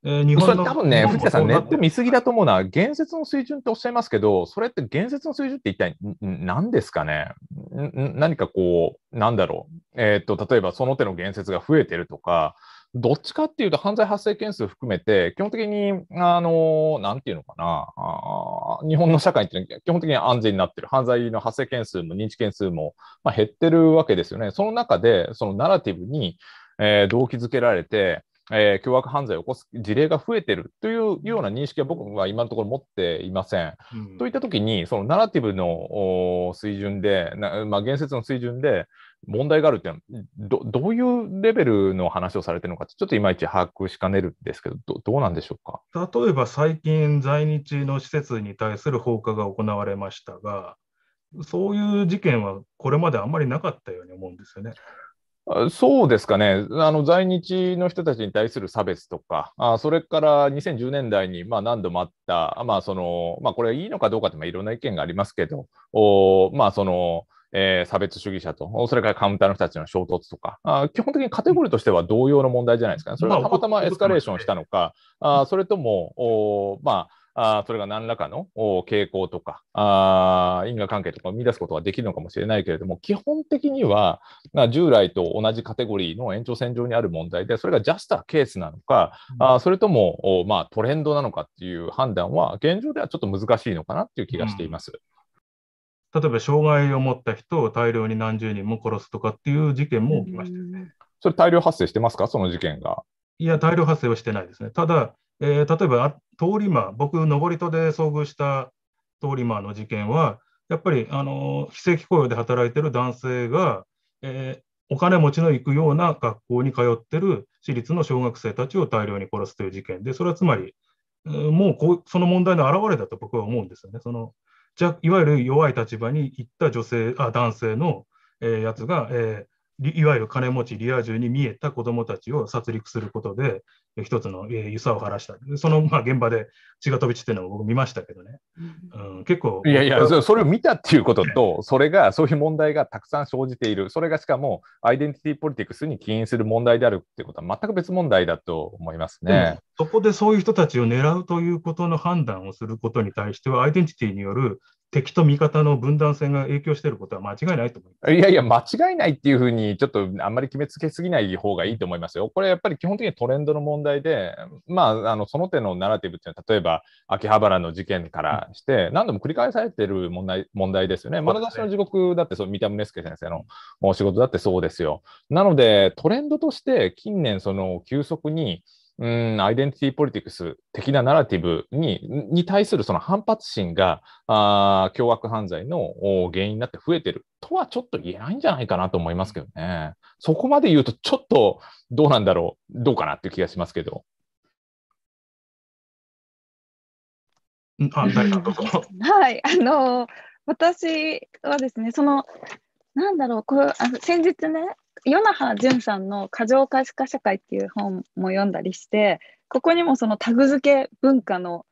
えー、日本の多分ね、藤田さん、ネット見すぎだと思うな、現実の水準っておっしゃいますけど、それって現実の水準って一体何ですかね、何かこう、なんだろう、えー、っと例えばその手の言説が増えてるとか、どっちかっていうと、犯罪発生件数含めて、基本的に、あの、なんていうのかな、あ日本の社会っていうのは基本的に安全になってる。犯罪の発生件数も認知件数も、まあ、減ってるわけですよね。その中で、そのナラティブに、えー、動機づけられて、えー、凶悪犯罪を起こす事例が増えているというような認識は僕は今のところ持っていません。うん、といったときに、そのナラティブの水準で、まあ、言説の水準で問題があるっていうのはど、どういうレベルの話をされているのか、ちょっといまいち把握しかねるんですけど、どどうなんでしょうか例えば最近、在日の施設に対する放火が行われましたが、そういう事件はこれまであんまりなかったように思うんですよね。そうですかね、あの在日の人たちに対する差別とか、あそれから2010年代にまあ何度もあった、まあそのまあ、これいいのかどうかっていろんな意見がありますけど、おまあそのえー、差別主義者と、それからカウンターの人たちの衝突とか、あ基本的にカテゴリーとしては同様の問題じゃないですかね、それがたまたまエスカレーションしたのか、あそれとも、おまああそれが何らかの傾向とかあ因果関係とかを生み出すことができるのかもしれないけれども基本的には従来と同じカテゴリーの延長線上にある問題でそれがジャスターケースなのか、うん、あそれとも、まあ、トレンドなのかっていう判断は現状ではちょっと難しいのかなっていう気がしています。うん、例えば障害を持った人を大量に何十人も殺すとかっていう事件も起きましたよね。それ大量発生してますか、その事件が。いや、大量発生はしてないですね。ただ、えー、例えば通り魔、僕、登り戸で遭遇した通り魔の事件は、やっぱりあの非正規雇用で働いてる男性が、えー、お金持ちの行くような学校に通ってる私立の小学生たちを大量に殺すという事件で、それはつまり、もうこうその問題の表れだと僕は思うんですよね。そのじゃいわゆる弱い立場に行った女性あ男性の、えー、やつが、えーいわゆる金持ちリア充に見えた子どもたちを殺戮することで、一つの揺さを晴らした、そのまあ現場で血が飛び散ってるのを僕見ましたけどね、うん、結構。いやいや、それを見たっていうことと、それが、そういう問題がたくさん生じている、それがしかもアイデンティティポリティクスに起因する問題であるっていうことは、全く別問題だと思いますね。そこでそういう人たちを狙うということの判断をすることに対しては、アイデンティティによる敵と味方の分断線が影響していることは間違いないと思いますいやいや、間違いないっていうふうに、ちょっとあんまり決めつけすぎない方がいいと思いますよ。これやっぱり基本的にトレンドの問題で、まあ、あのその手のナラティブっていうのは、例えば秋葉原の事件からして、何度も繰り返されてる問題問題ですよね。丸出しの地獄だってそう、三田宗介先生のお仕事だってそうですよ。なので、トレンドとして近年、その急速に、うん、アイデンティティポリティクス的なナラティブにに対するその反発心があ凶悪犯罪の原因になって増えてるとはちょっと言えないんじゃないかなと思いますけどね。そこまで言うとちょっとどうなんだろう、どうかなっていう気がしますけど。あ、誰かど はい、あの私はですね、そのなんだろうこうあの先日ね与那覇淳さんの「過剰可視化社会」っていう本も読んだりしてここにもそのタグ付け文化の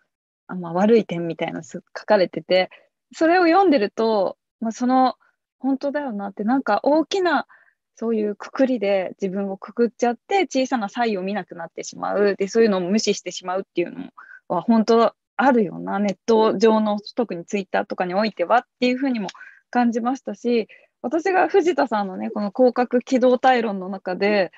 あ、まあ、悪い点みたいなの書かれててそれを読んでると、まあ、その本当だよなってなんか大きなそういうくくりで自分をくくっちゃって小さな差異を見なくなってしまうでそういうのを無視してしまうっていうのは本当あるよなネット上の特にツイッターとかにおいてはっていうふうにも感じましたし私が藤田さんのねこの広角機動体論の中で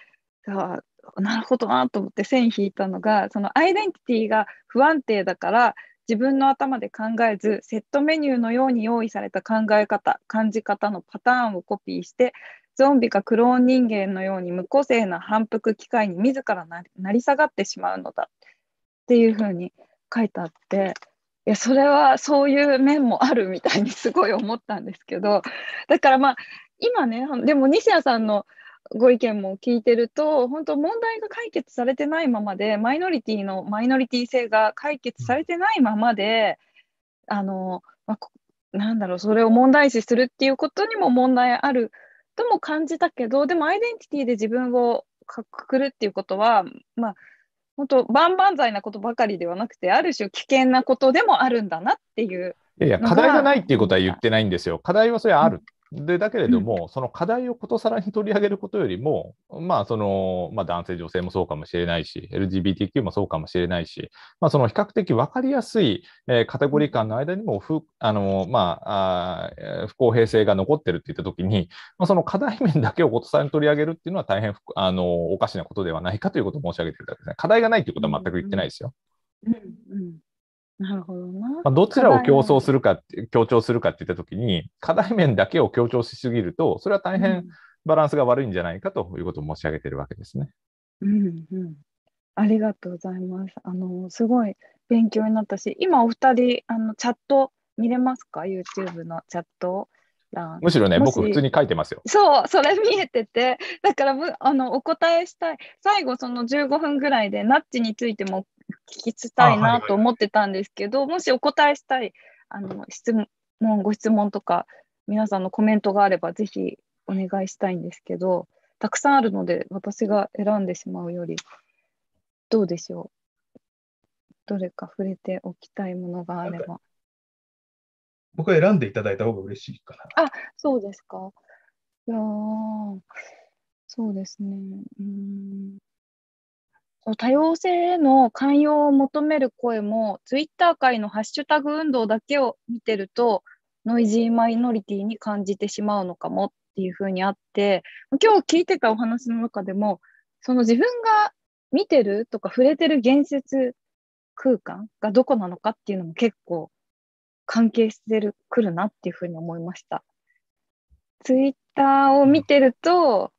あなるほどなと思って線引いたのがそのアイデンティティが不安定だから自分の頭で考えずセットメニューのように用意された考え方感じ方のパターンをコピーしてゾンビかクローン人間のように無個性な反復機械に自らなり下がってしまうのだっていうふうに書いてあっていやそれはそういう面もあるみたいにすごい思ったんですけどだからまあ今ねでも西矢さんのご意見も聞いてると本当問題が解決されてないままでマイノリティのマイノリティ性が解決されてないままであの、まあ、なんだろうそれを問題視するっていうことにも問題あるとも感じたけどでもアイデンティティで自分をくくるっていうことはまあ本当万々歳なことばかりではなくてある種危険なことでもあるんだなっていういやいや課題がないっていうことは言ってないんですよ課題はそれはあるでだけれども、その課題をことさらに取り上げることよりも、まあそのまあ、男性、女性もそうかもしれないし、LGBTQ もそうかもしれないし、まあ、その比較的分かりやすい、えー、カテゴリー間の間にも不あの、まあ、あ不公平性が残ってるっていったときに、まあ、その課題面だけをことさらに取り上げるっていうのは大変あのおかしなことではないかということを申し上げてるだけですね。課題がないということは全く言ってないですよ。うんうんなるほどな。どちらを競争するか、強調するかっていったときに、課題面だけを強調しすぎると、それは大変バランスが悪いんじゃないかということを申し上げているわけですね。うん、うん、ありがとうございます。あの、すごい勉強になったし、今お二人、あの、チャット見れますか ?YouTube のチャットむしろね、僕、普通に書いてますよ。そう、それ見えてて、だからあのお答えしたい、最後、その15分ぐらいで、ナッチについても聞きたいなと思ってたんですけど、はいはい、もしお答えしたいあの質問ご質問とか皆さんのコメントがあればぜひお願いしたいんですけどたくさんあるので私が選んでしまうよりどうでしょうどれか触れておきたいものがあれば。僕は選んでいただいた方が嬉しいかな。あそうですか。いやそうですね。うん多様性への寛容を求める声も、ツイッター界のハッシュタグ運動だけを見てると、ノイジーマイノリティに感じてしまうのかもっていうふうにあって、今日聞いてたお話の中でも、その自分が見てるとか触れてる言説空間がどこなのかっていうのも結構関係してるくるなっていうふうに思いました。ツイッターを見てると、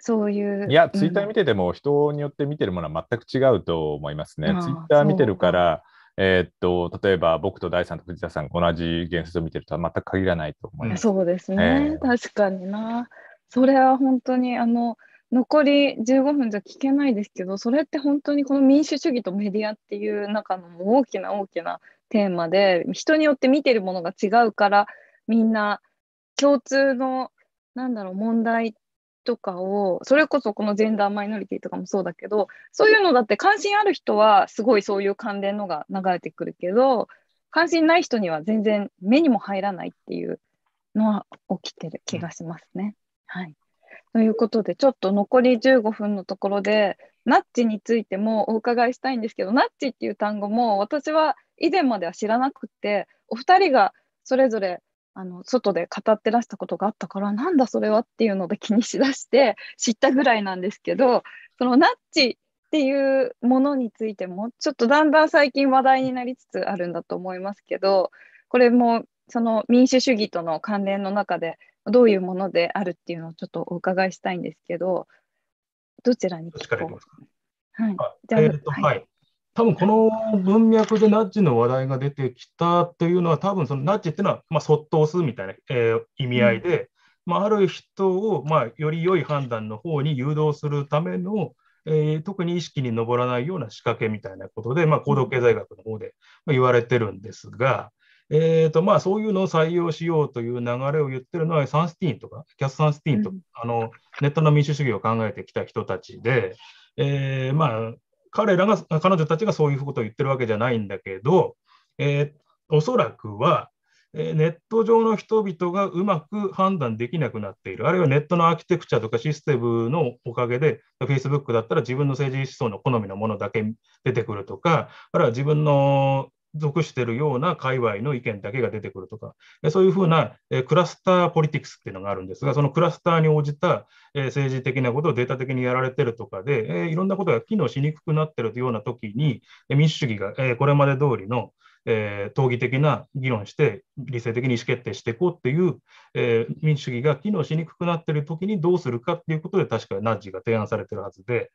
そういう。いや、ツイッター見てても、人によって見てるものは全く違うと思いますね。ツイッター見てるから、えっと例えば僕と第三と藤田さん同じ言説を見てるとは全く限らないと思います。そうですね、えー、確かにな。それは本当にあの残り15分じゃ聞けないですけどそれって本当にこの民主主義とメディアっていう中の大きな大きなテーマで人によって見てるものが違うからみんな共通のなんだろう問題とかをそれこそこのジェンダーマイノリティとかもそうだけどそういうのだって関心ある人はすごいそういう関連のが流れてくるけど関心ない人には全然目にも入らないっていうのは起きてる気がしますね。はい、ということでちょっと残り15分のところでナッチについてもお伺いしたいんですけどナッチっていう単語も私は以前までは知らなくてお二人がそれぞれあの外で語ってらしたことがあったからなんだそれはっていうので気にしだして知ったぐらいなんですけどそのナッチっていうものについてもちょっとだんだん最近話題になりつつあるんだと思いますけどこれもその民主主義との関連の中でどういうものであるっていうのをちょっとお伺いしたいんですけどどちらに聞こうはい、じゃあ、えーとはい、はい多分この文脈でナッジの話題が出てきたというのは、多分そのナッジっていうのは、まあ、そっと押すみたいな、えー、意味合いで、うん、まあ、ある人を、まあ、より良い判断の方に誘導するための、えー、特に意識に上らないような仕掛けみたいなことで、まあ、行動経済学の方で言われてるんですが、えーとまあ、そういうのを採用しようという流れを言ってるのはサンスティーンとかキャス・サンスティーンとか、うん、あのネットの民主主義を考えてきた人たちで、えーまあ、彼らが、彼女たちがそういうことを言ってるわけじゃないんだけど、えー、おそらくは、えー、ネット上の人々がうまく判断できなくなっている、あるいはネットのアーキテクチャとかシステムのおかげで、Facebook だったら自分の政治思想の好みのものだけ出てくるとか、あるいは自分の属しているような界隈の意見だけが出てくるとか、そういうふうなクラスターポリティクスっていうのがあるんですが、そのクラスターに応じた政治的なことをデータ的にやられてるとかで、いろんなことが機能しにくくなってるというような時に、民主主義がこれまで通りの討議的な議論して、理性的に意思決定していこうっていう、民主主義が機能しにくくなってる時にどうするかっていうことで、確かナッジが提案されてるはずで、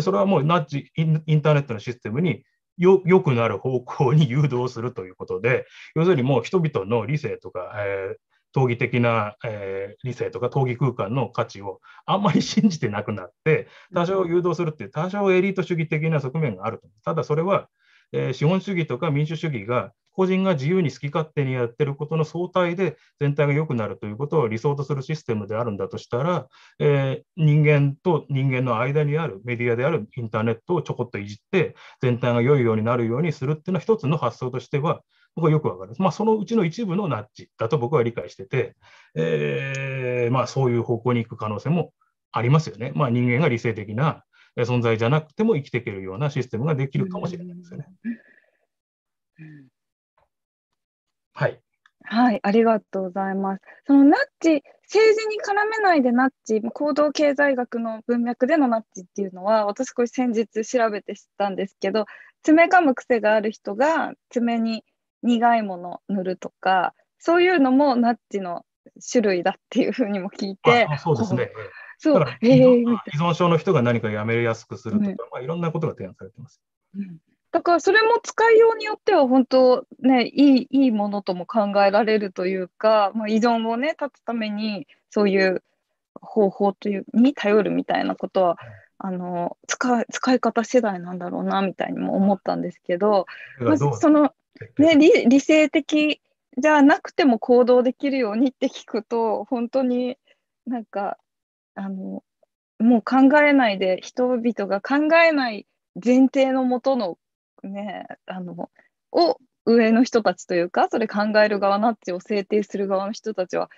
それはもうナッジ、インターネットのシステムによ、良くなる方向に誘導するということで、要するにもう人々の理性とか、えー、闘技的な、えー、理性とか闘技空間の価値をあんまり信じてなくなって、多少誘導するって多少エリート主義的な側面があると。ただそれは、えー、資本主義とか民主主義が個人が自由に好き勝手にやってることの相対で全体が良くなるということを理想とするシステムであるんだとしたら、えー、人間と人間の間にあるメディアであるインターネットをちょこっといじって全体が良いようになるようにするっていうのは一つの発想としては僕はよくわかる。まあ、そのうちの一部のナッジだと僕は理解してて、えー、まあ、そういう方向に行く可能性もありますよね。まあ、人間が理性的な存在じゃなくても生きていけるようなシステムができるかもしれないですよね。うんうんはい。はい、ありがとうございます。そのナッジ、政治に絡めないでナッジ、行動経済学の文脈でのナッジっていうのは、私これ先日調べて知ったんですけど、爪噛む癖がある人が爪に苦いもの塗るとか、そういうのもナッジの種類だっていうふうにも聞いて。そうですね。そう。依存症の人が何かやめやすくするとか、うん、まあ、いろんなことが提案されてます。うんだからそれも使いようによっては本当ねいいいいものとも考えられるというか、まあ、依存をね断つためにそういう方法というに頼るみたいなことはあの使い使い方次第なんだろうなみたいにも思ったんですけど、まあ、その、ね、理理性的じゃなくても行動できるようにって聞くと本当になんかあのもう考えないで人々が考えない前提のもとのねあのを上の人たちというかそれ考える側なッちを制定する側の人たちは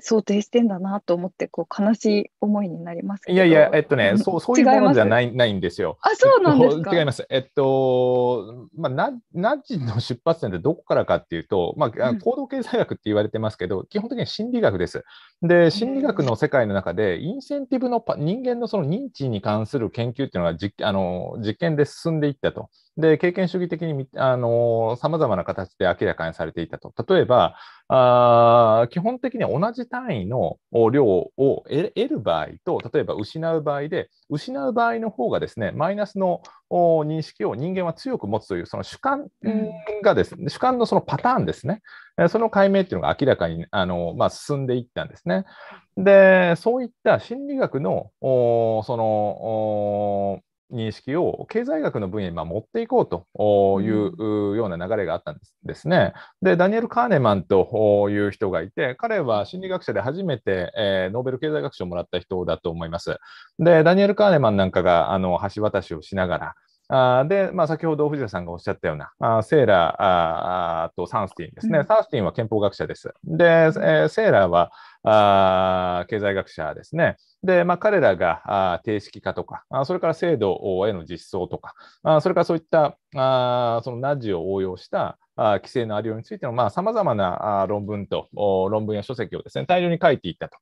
想定してんだなと思ってこう悲しい思いになりますいやいや、えっとね、そうそういうものじゃないないんですよ。あそうなんですか、えっと、違います。えっと、まあ、ナッジの出発点ってどこからかっていうと、まあ、行動経済学って言われてますけど、うん、基本的には心理学です。で、心理学の世界の中で、インセンティブのパ人間のその認知に関する研究っていうのがあの実験で進んでいったと。で、経験主義的にさまざまな形で明らかにされていたと。例えば、あ基本的には同じじ単位の量を得る場合と、例えば失う場合で、失う場合の方がですね、マイナスの認識を人間は強く持つという、その主観がですね、主観のそのパターンですね、その解明っていうのが明らかにあの、まあ、進んでいったんですね。で、そういった心理学の、その、認識を経済学の分野にまあ持っていこうというような流れがあったんですね。で、ダニエル・カーネマンという人がいて、彼は心理学者で初めて、えー、ノーベル経済学賞をもらった人だと思います。で、ダニエル・カーネマンなんかがあの橋渡しをしながら、あで、まあ、先ほど藤田さんがおっしゃったような、あセーラーあーとサンスティンですね、うん、サンスティンは憲法学者です。で、えー、セーラーはあ経済学者ですね。で、まあ、彼らがあ定式化とかあ、それから制度への実装とか、あそれからそういったあそのナッジを応用したあ規制のありようについてのさまざ、まなあ論文と論文や書籍をですね大量に書いていったと。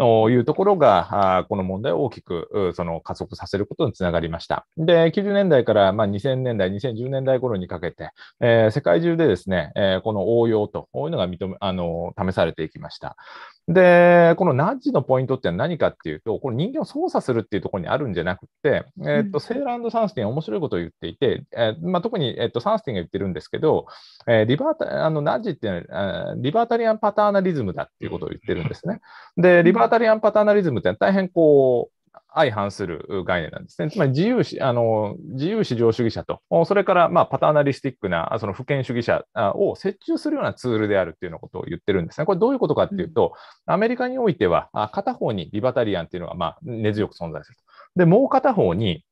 というところが、この問題を大きくその加速させることにつながりました。で、90年代からま2000年代、2010年代頃にかけて、世界中でですね、この応用というのが認めあの試されていきました。で、このナッジのポイントって何かっていうと、この人間を操作するっていうところにあるんじゃなくて、えーとセーラーサンスティン面白いことを言っていて、えー、まあ、特に、えーと、とサンスティンが言ってるんですけど、えー、リバータあのナッジっていうのはリバータリアンパターナリズムだっていうことを言ってるんですね。で、リバータリアンパターナリズムって大変こう、相反する概念なんですね。つまり自由あの自由市場主義者と、それからまあパターナリスティックなその不権主義者を折衷するようなツールであるというようなことを言ってるんですね。これどういうことかっていうと、うん、アメリカにおいては片方にリバタリアンっていうのがまあ根強く存在すると。で、もう片方に、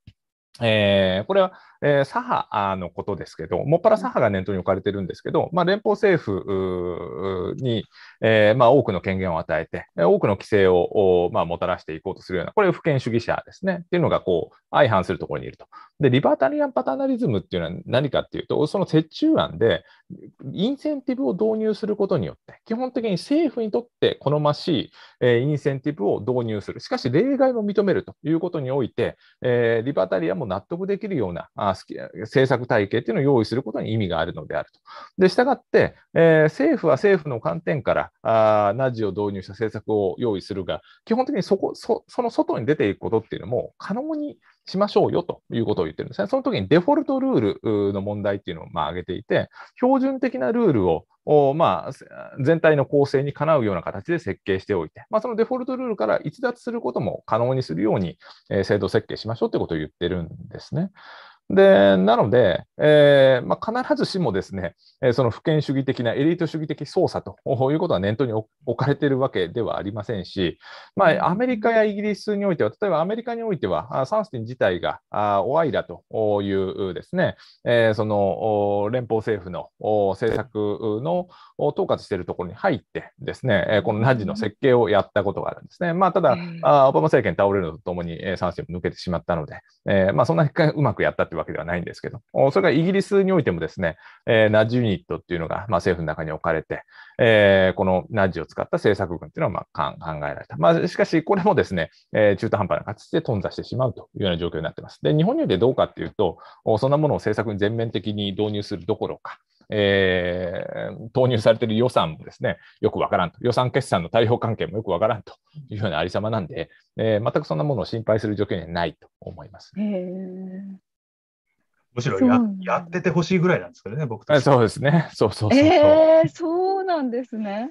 えー、これはえー、左派のことですけど、もっぱら左派が念頭に置かれてるんですけど、まあ、連邦政府に、えー、まあ、多くの権限を与えて、多くの規制を、まあ、もたらしていこうとするような、これ、不権主義者ですね、っていうのがこう相反するところにいると。で、リバタリアン・パターナリズムっていうのは何かっていうと、その折衷案で、インセンティブを導入することによって、基本的に政府にとって好ましい、えー、インセンティブを導入する、しかし例外も認めるということにおいて、えー、リバタリアンも納得できるような、政策体系というのを用意することに意味があるのであると。で、したがって、えー、政府は政府の観点からあナジを導入した政策を用意するが、基本的にそこそその外に出ていくことっていうのも可能にしましょうよということを言ってるんですね。その時にデフォルトルールの問題っていうのをまあ挙げていて、標準的なルールをまあ、全体の構成にかなうような形で設計しておいて、まあ、そのデフォルトルールから逸脱することも可能にするように、えー、制度設計しましょうということを言ってるんですね。で、なので、えー、まあ、必ずしもですね、えー、その不権主義的なエリート主義的操作と いうことは念頭に置かれているわけではありませんし、まあ、アメリカやイギリスにおいては、例えばアメリカにおいては、サンスティン自体があオアイラというですね、えー、その連邦政府の政策の統括しているところに入ってですね、このナジの設計をやったことがあるんですね。まあ、ただ、オバマ政権倒れるとともにサンスティンも抜けてしまったので、えー、まあ、そんなにうまくやったってわけではないんですけど、それからイギリスにおいてもですね、えー、ナッジユニットっていうのが、まあ、政府の中に置かれて、えー、このナッジを使った政策群っていうのはまあ考えられた。まあ、しかし、これもですね、えー、中途半端な形で頓挫してしまうというような状況になっています。で、日本においてどうかっていうと、そんなものを政策に全面的に導入するどころか、えー、投入されている予算もですね、よくわからんと。予算決算の対応関係もよくわからんというようなありさまなんで、えー、全くそんなものを心配する状況にはないと思います。えーむしろややっててほしいぐらいなんですけどね、僕たち。そうですね。そうそうそうそう。えー、そうなんですね。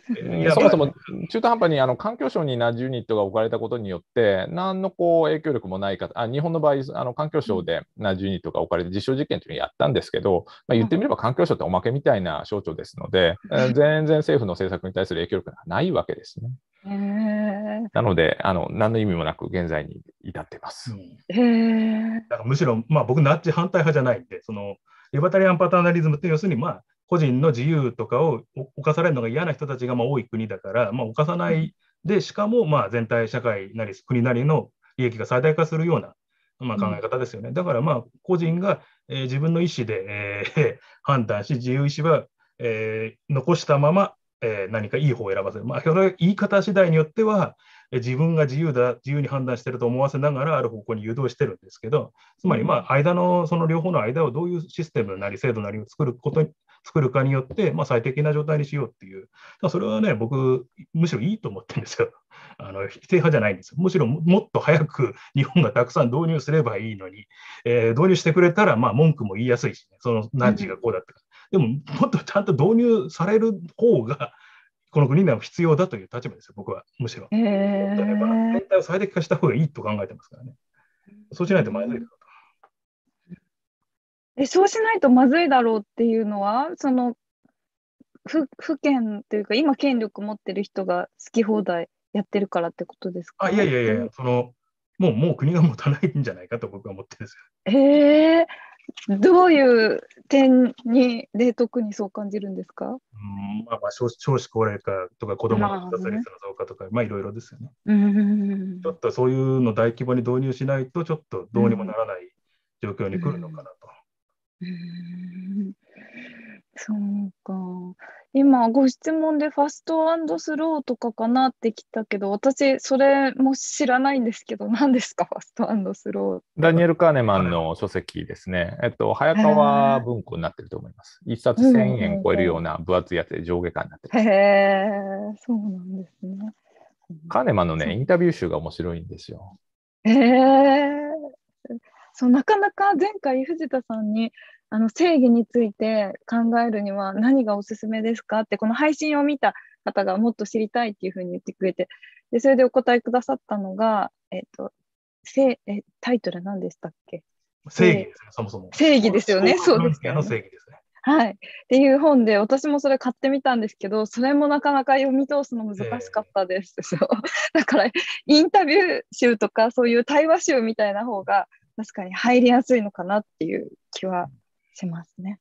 そもそも中途半端にあの環境省になじユニットが置かれたことによって、何のこう影響力もないか、あ日本の場合、あの環境省でなじユニットが置かれて実証実験というのをやったんですけど、まあ、言ってみれば環境省っておまけみたいな省庁ですので、全然政府の政策に対する影響力がないわけですね。えー、なのであの、何の意味もなく現在に至ってます。えー、だからむしろ、まあ、僕、ナッジ反対派じゃないんで、そのリバタリアン・パターナリズムって要するに、まあ、個人の自由とかを侵されるのが嫌な人たちがま多い国だから、まあ、犯さないで、しかもま全体社会なり国なりの利益が最大化するような、ま考え方ですよね。だからまあ個人が、え自分の意思で、え判断し、自由意志は、え残したまま、え何かいい方を選ばせる。まあ、言い方次第によっては、自分が自由だ、自由に判断してると思わせながら、ある方向に誘導してるんですけど、つまり、まあ、間の、その両方の間をどういうシステムなり、制度なりを作ること作るかによって、まあ、最適な状態にしようっていう、それはね、僕、むしろいいと思ってるんですよ。あの否定派じゃないんですむしろもっと早く 日本がたくさん導入すればいいのに、えー、導入してくれたら、まあ、文句も言いやすいし、ね、その何時がこうだったか、うん、でも、もっとちゃんと導入される方が、この国には必要だという立場ですよ、僕は、むしろ。えー、全体を最適化した方がいいと考えてますからね。そうしないとまずいだと。え、そうしないとまずいだろうっていうのは、その、ふ、府県というか、今権力持ってる人が好き放題やってるからってことですかあ、いやいやいや、その、もう、もう国が持たないんじゃないかと僕は思ってるんですよ。ええー、どういう点に、で、特にそう感じるんですかうん、まあまあ少、少子高齢化とか子供の自殺率の増加とか、ね、まあいろいろですよね。うん。ちょっとそういうの大規模に導入しないと、ちょっとどうにもならない状況に来るのかなと。そうか。今、ご質問でファストスローとかかなってきたけど、私、それも知らないんですけど、何ですか、ファストスロー。ダニエル・カーネマンの書籍ですね。えっと、早川文庫になってると思います。一冊1000円超えるような分厚いやつで上下巻になってる。へえ、そうなんですね。カーネマンのね、インタビュー集が面白いんですよ。へえ。そうなかなか前回藤田さんにあの正義について考えるには何がおすすめですかってこの配信を見た方がもっと知りたいっていうふうに言ってくれてでそれでお答えくださったのが、えーと、せえタイトル何でしたっけ正義ですね、そもそも。正義ですよね、そうです正義ですね。はい。っていう本で、私もそれ買ってみたんですけど、それもなかなか読み通すの難しかったです。えー、だから、インタビュー集とか、そういう対話集みたいな方が、確かに入りやすいのかなっていう気はしますね。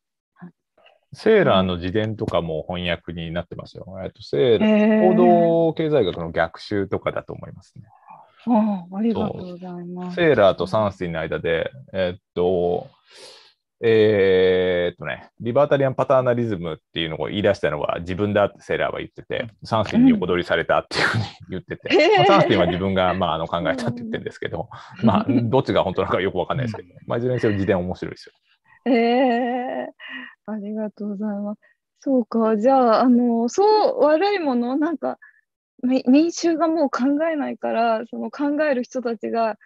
セーラーの自伝とかも翻訳になってますよ。えっと、セーラー、行動経済学の逆襲とかだと思いますね。あありがとうございます。セーラーとサンスティンの間で、えっと、えー、っとね、リバータリアンパターナリズムっていうのを言い出したのは自分だってセーラーは言ってて、サンスティンに横取りされたっていうふうに言ってて、まあ、サンスティンは自分が、まあ、あの考えたって言ってるんですけど、まあ、どっちが本当なのかよくわかんないですけど、ね、まあ、いずれにせよ自伝面白いですよ。えー、ありがとうございます。そうか、じゃあ、あの、そう、悪いもの、なんか、民衆がもう考えないから、その考える人たちが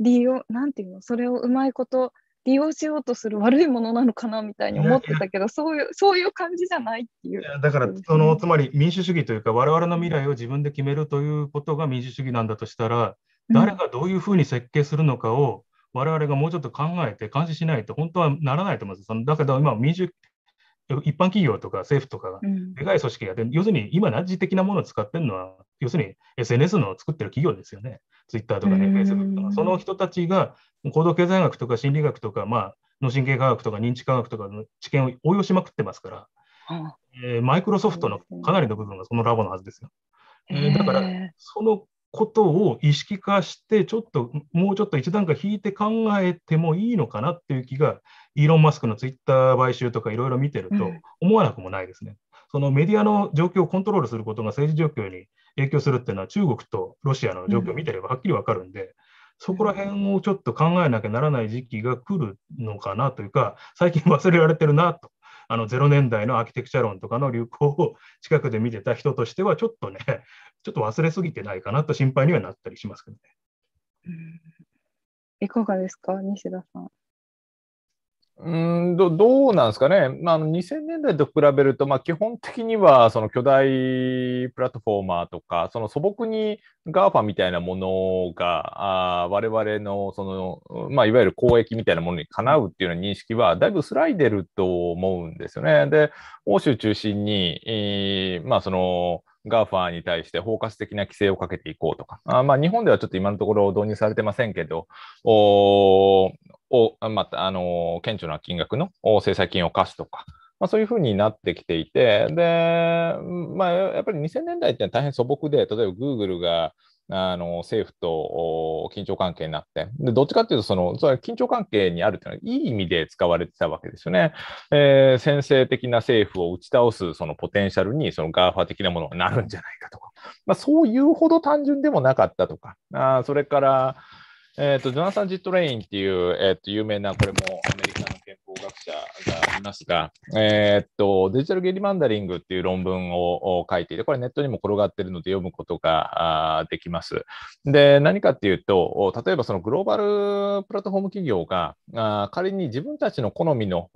利用、なんていうの、それをうまいこと、利用しようとする悪いものなのかなみたいに思ってたけど、そういうそういう感じじゃないっていう。だからその、つまり民主主義というか、我々の未来を自分で決めるということが民主主義なんだとしたら、誰がどういうふうに設計するのかを、我々がもうちょっと考えて監視しないと本当はならないと思います。そのだけど今民主一般企業とか政府とか、でかい組織が、うん、要するに今、ナッジ的なものを使ってるのは、要するに SNS の作ってる企業ですよね、ツイッターとかね、Facebook とか、その人たちが行動経済学とか心理学とか、まあ、脳神経科学とか認知科学とかの知見を応用しまくってますから、うん、マイクロソフトのかなりの部分がそのラボのはずですよ。えー、だから、そのことを意識化して、ちょっともうちょっと一段階引いて考えてもいいのかなっていう気が、イーロン・マスクのツイッター買収とかいろいろ見てると思わなくもないですね。うん、そのメディアの状況をコントロールすることが政治状況に影響するっていうのは、中国とロシアの状況を見てればはっきり分かるんで、うん、そこら辺をちょっと考えなきゃならない時期が来るのかなというか、最近忘れられてるなとあの0年代のアーキテクチャ論とかの流行を近くで見てた人としては、ちょっとね、ちょっと忘れすぎてないかなと心配にはなったりしますけどね。いかがですか、西田さん。うんどどうなんですかね、まあ、2000年代と比べると、まあ、基本的にはその巨大プラットフォーマーとか、その素朴に GAFA みたいなものが、あ我々のその、まあ、いわゆる公益みたいなものにかなうっていうような認識は、だいぶスライデルと思うんですよね。で、欧州中心に、えー、まあ、その、ガーファーに対して包括的な規制をかけていこうとか、あまあ、日本ではちょっと今のところ導入されてませんけど、おまた、あの、顕著な金額の制裁金を課すとか、まあ、そういうふうになってきていて、で、まあ、やっぱり2000年代って大変素朴で、例えば Google が、あの政府と緊張関係になって、でどっちかっていうとその、そ緊張関係にあるというのは、いい意味で使われてたわけですよね。えー、先制的な政府を打ち倒すそのポテンシャルに、その GAFA 的なものがなるんじゃないかとか、まあ、そういうほど単純でもなかったとか、あそれから、えっ、ー、と、ジョナサン・ジットレインっていう、えっ、ー、と、有名な、これもアメリカの憲法学者がいますが、えっ、ー、と、デジタルゲリマンダリングっていう論文を書いていて、これネットにも転がってるので読むことができます。で、何かっていうと、例えばそのグローバルプラットフォーム企業が、あ仮に自分たちの好みの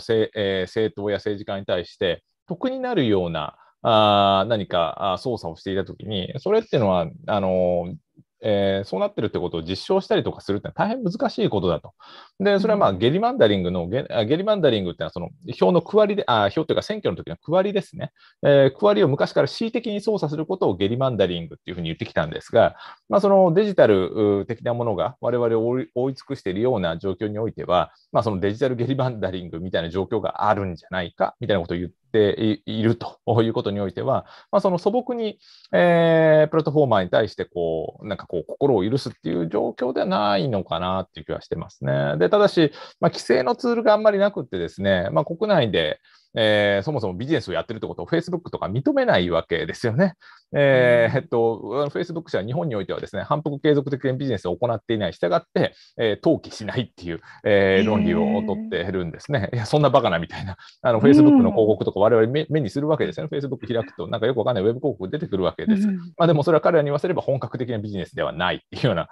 政,、え政党や政治家に対して、得になるようなあ何か操作をしていたときに、それっていうのは、あのえー、そうなってるってことを実証したりとかするって大変難しいことだと。で、それはまあゲリマンダリングの、ゲリマンダリングってのはその票の区割りで、あ票というか選挙の時の区割りですね、えー、区割りを昔から恣意的に操作することをゲリマンダリングっていうふうに言ってきたんですが、まあ、そのデジタル的なものが我々を覆い尽くしているような状況においては、まあ、そのデジタルゲリマンダリングみたいな状況があるんじゃないかみたいなことを言ってっているということにおいては、まあ、その素朴に、えー、プラットフォーマーに対してこう、なんかこう、心を許すっていう状況ではないのかなっていう気はしてますね。で、ただし、まあ、規制のツールがあんまりなくってですね、まあ、国内で、えー、そもそもビジネスをやってるってことを Facebook とか認めないわけですよね。えー、えっと、Facebook 社は日本においてはですね、反復継続的にビジネスを行っていない、したがって、えー、登記しないっていう、えー、論理を取ってるんですね。いや、そんなバカなみたいな、あの Facebook の広告とか我々目目にするわけですよね。Facebook 開くと、なんかよくわかんないウェブ広告出てくるわけです。まあ、でもそれは彼らに言わせれば本格的なビジネスではないっていうような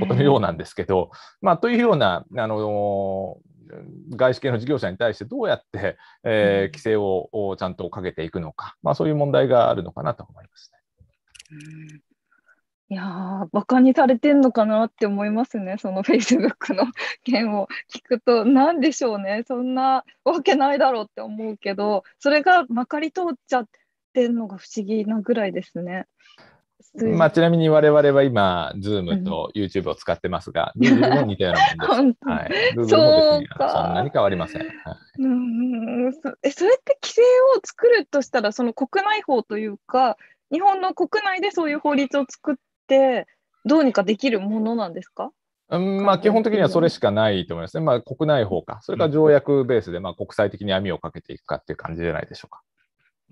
ことのようなんですけど、まあ、というような、あの外資系の事業者に対してどうやって、えー、規制をちゃんとかけていくのか、まあ、そういう問題があるのかなと思いますね。いやー、バカにされてんのかなって思いますね、そのフェイスブックの件を聞くと、なんでしょうね、そんなわけないだろうって思うけど、それがまかり通っちゃってんのが不思議なぐらいですね。まあ、ちなみに我々は今、Zoom と YouTube を使ってますが、うん、Zoom も似たようなもんです。はい、Zoom も別にそんなに変わりません。はい、うんそえそれって規制を作るとしたら、その国内法というか、日本の国内でそういう法律を作って、どうにかできるものなんですかうんまあ、基本的にはそれしかないと思いますね。まあ、国内法か、それから条約ベースで、まあ、国際的に網をかけていくかっていう感じじゃないでしょうか。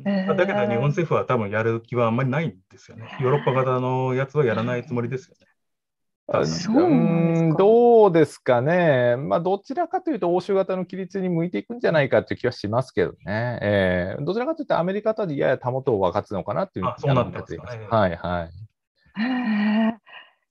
だけど日本政府は多分やる気はあんまりないんですよね。ヨーロッパ型のやつはやらないつもりですよね。うどうですかね、まあ、どちらかというと欧州型の規律に向いていくんじゃないかという気はしますけどね、えー、どちらかというとアメリカとややたもとを分かつのかなというふうに思っています。はいはい、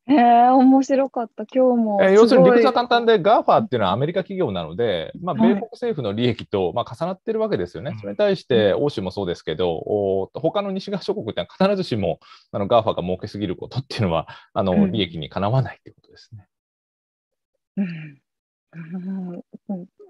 へえ、面白かった、今日も。えー、要するに理屈は簡単で、GAFA っていうのはアメリカ企業なので、まあ、米国政府の利益と、まあ、重なってるわけですよね。はい、それに対して、欧州もそうですけど、お他の西側諸国っては必ずしもあの GAFA が儲けすぎることっていうのは、あの利益にかなわないということですね。うん、うん、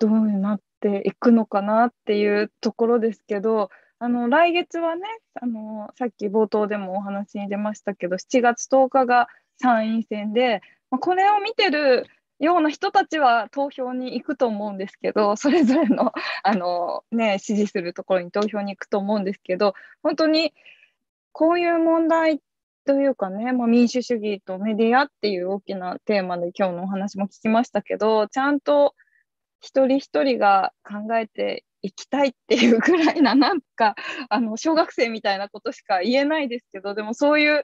どうなっていくのかなっていうところですけど、あの来月はねあの、さっき冒頭でもお話に出ましたけど、7月10日が参院選で、まあ、これを見てるような人たちは投票に行くと思うんですけどそれぞれのあの、ね、支持するところに投票に行くと思うんですけど本当にこういう問題というかね、まあ、民主主義とメディアっていう大きなテーマで今日のお話も聞きましたけどちゃんと一人一人が考えていきたいっていうぐらいななんかあの小学生みたいなことしか言えないですけどでもそういう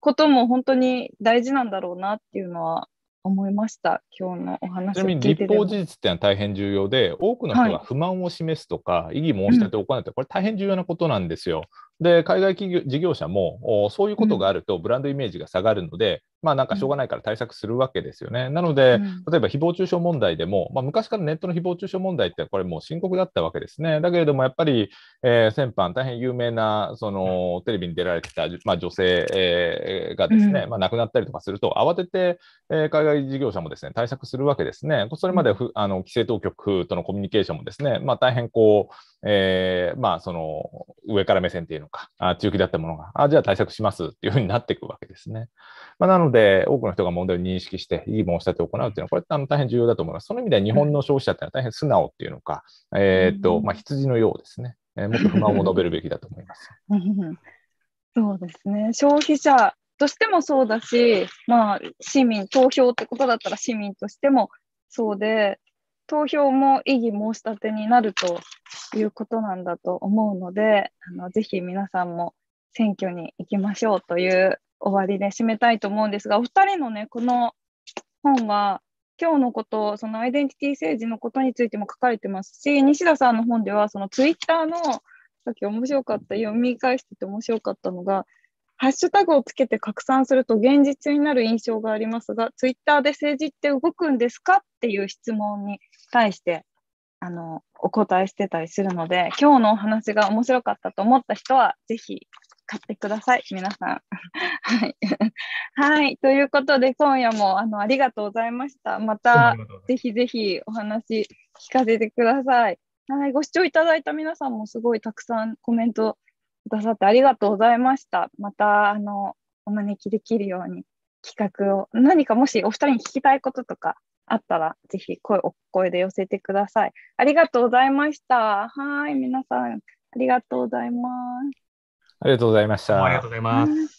ことも本当に大事なんだろうなっていうのは思いました今日のお話ちなみに立法事実ってのは大変重要で多くの人が不満を示すとか、はい、異議申し立てを行うって、これ大変重要なことなんですよ。で海外企業事業者もそういうことがあるとブランドイメージが下がるので、うん、まあなんかしょうがないから対策するわけですよね。うん、なので、例えば誹謗中傷問題でも、まあ、昔からネットの誹謗中傷問題ってこれもう深刻だったわけですね。だけれどもやっぱり、えー、先般大変有名なそのテレビに出られてた、まあ、女性、えー、がですね、まあ、亡くなったりとかすると慌てて、えー、海外事業者もですね対策するわけですね。それまでふあの規制当局とのコミュニケーションもですね、まあ、大変こう、えーまあ、その上から目線っていうののか、あ中期だったものが、あじゃあ対策しますっていうふうになっていくわけですね。まあ、なので、多くの人が問題を認識して、いい申し立てを行うっていうのは、これあの大変重要だと思います。その意味では日本の消費者っていうのは大変素直っていうのか、うん、えっと、まあ、羊のようですね。えー、もっと不満を述べるべきだと思います。そうですね。消費者としてもそうだし、まあ、市民、投票ってことだったら市民としてもそうで、投票も異議申し立てになるということなんだと思うので、あのぜひ皆さんも選挙に行きましょうという終わりで締めたいと思うんですが、お二人のね、この本は、今日のこと、そのアイデンティティ政治のことについても書かれてますし、西田さんの本では、そのツイッターの、さっき面白かった、読み返してて面白かったのが、ハッシュタグをつけて拡散すると現実になる印象がありますが、ツイッターで政治って動くんですかっていう質問に返して、あの、お答えしてたりするので、今日のお話が面白かったと思った人は、ぜひ買ってください、皆さん。はい。はい。ということで、今夜もあのありがとうございました。また、ぜひぜひお話聞かせてください。はい。ご視聴いただいた皆さんもすごいたくさんコメントくださってありがとうございました。また、あの、お招きできるように企画を、何かもしお二人に聞きたいこととかあったら、ぜひ声、お声で寄せてください。ありがとうございました。はい、皆さん、ありがとうございます。ありがとうございました。ありがとうございます。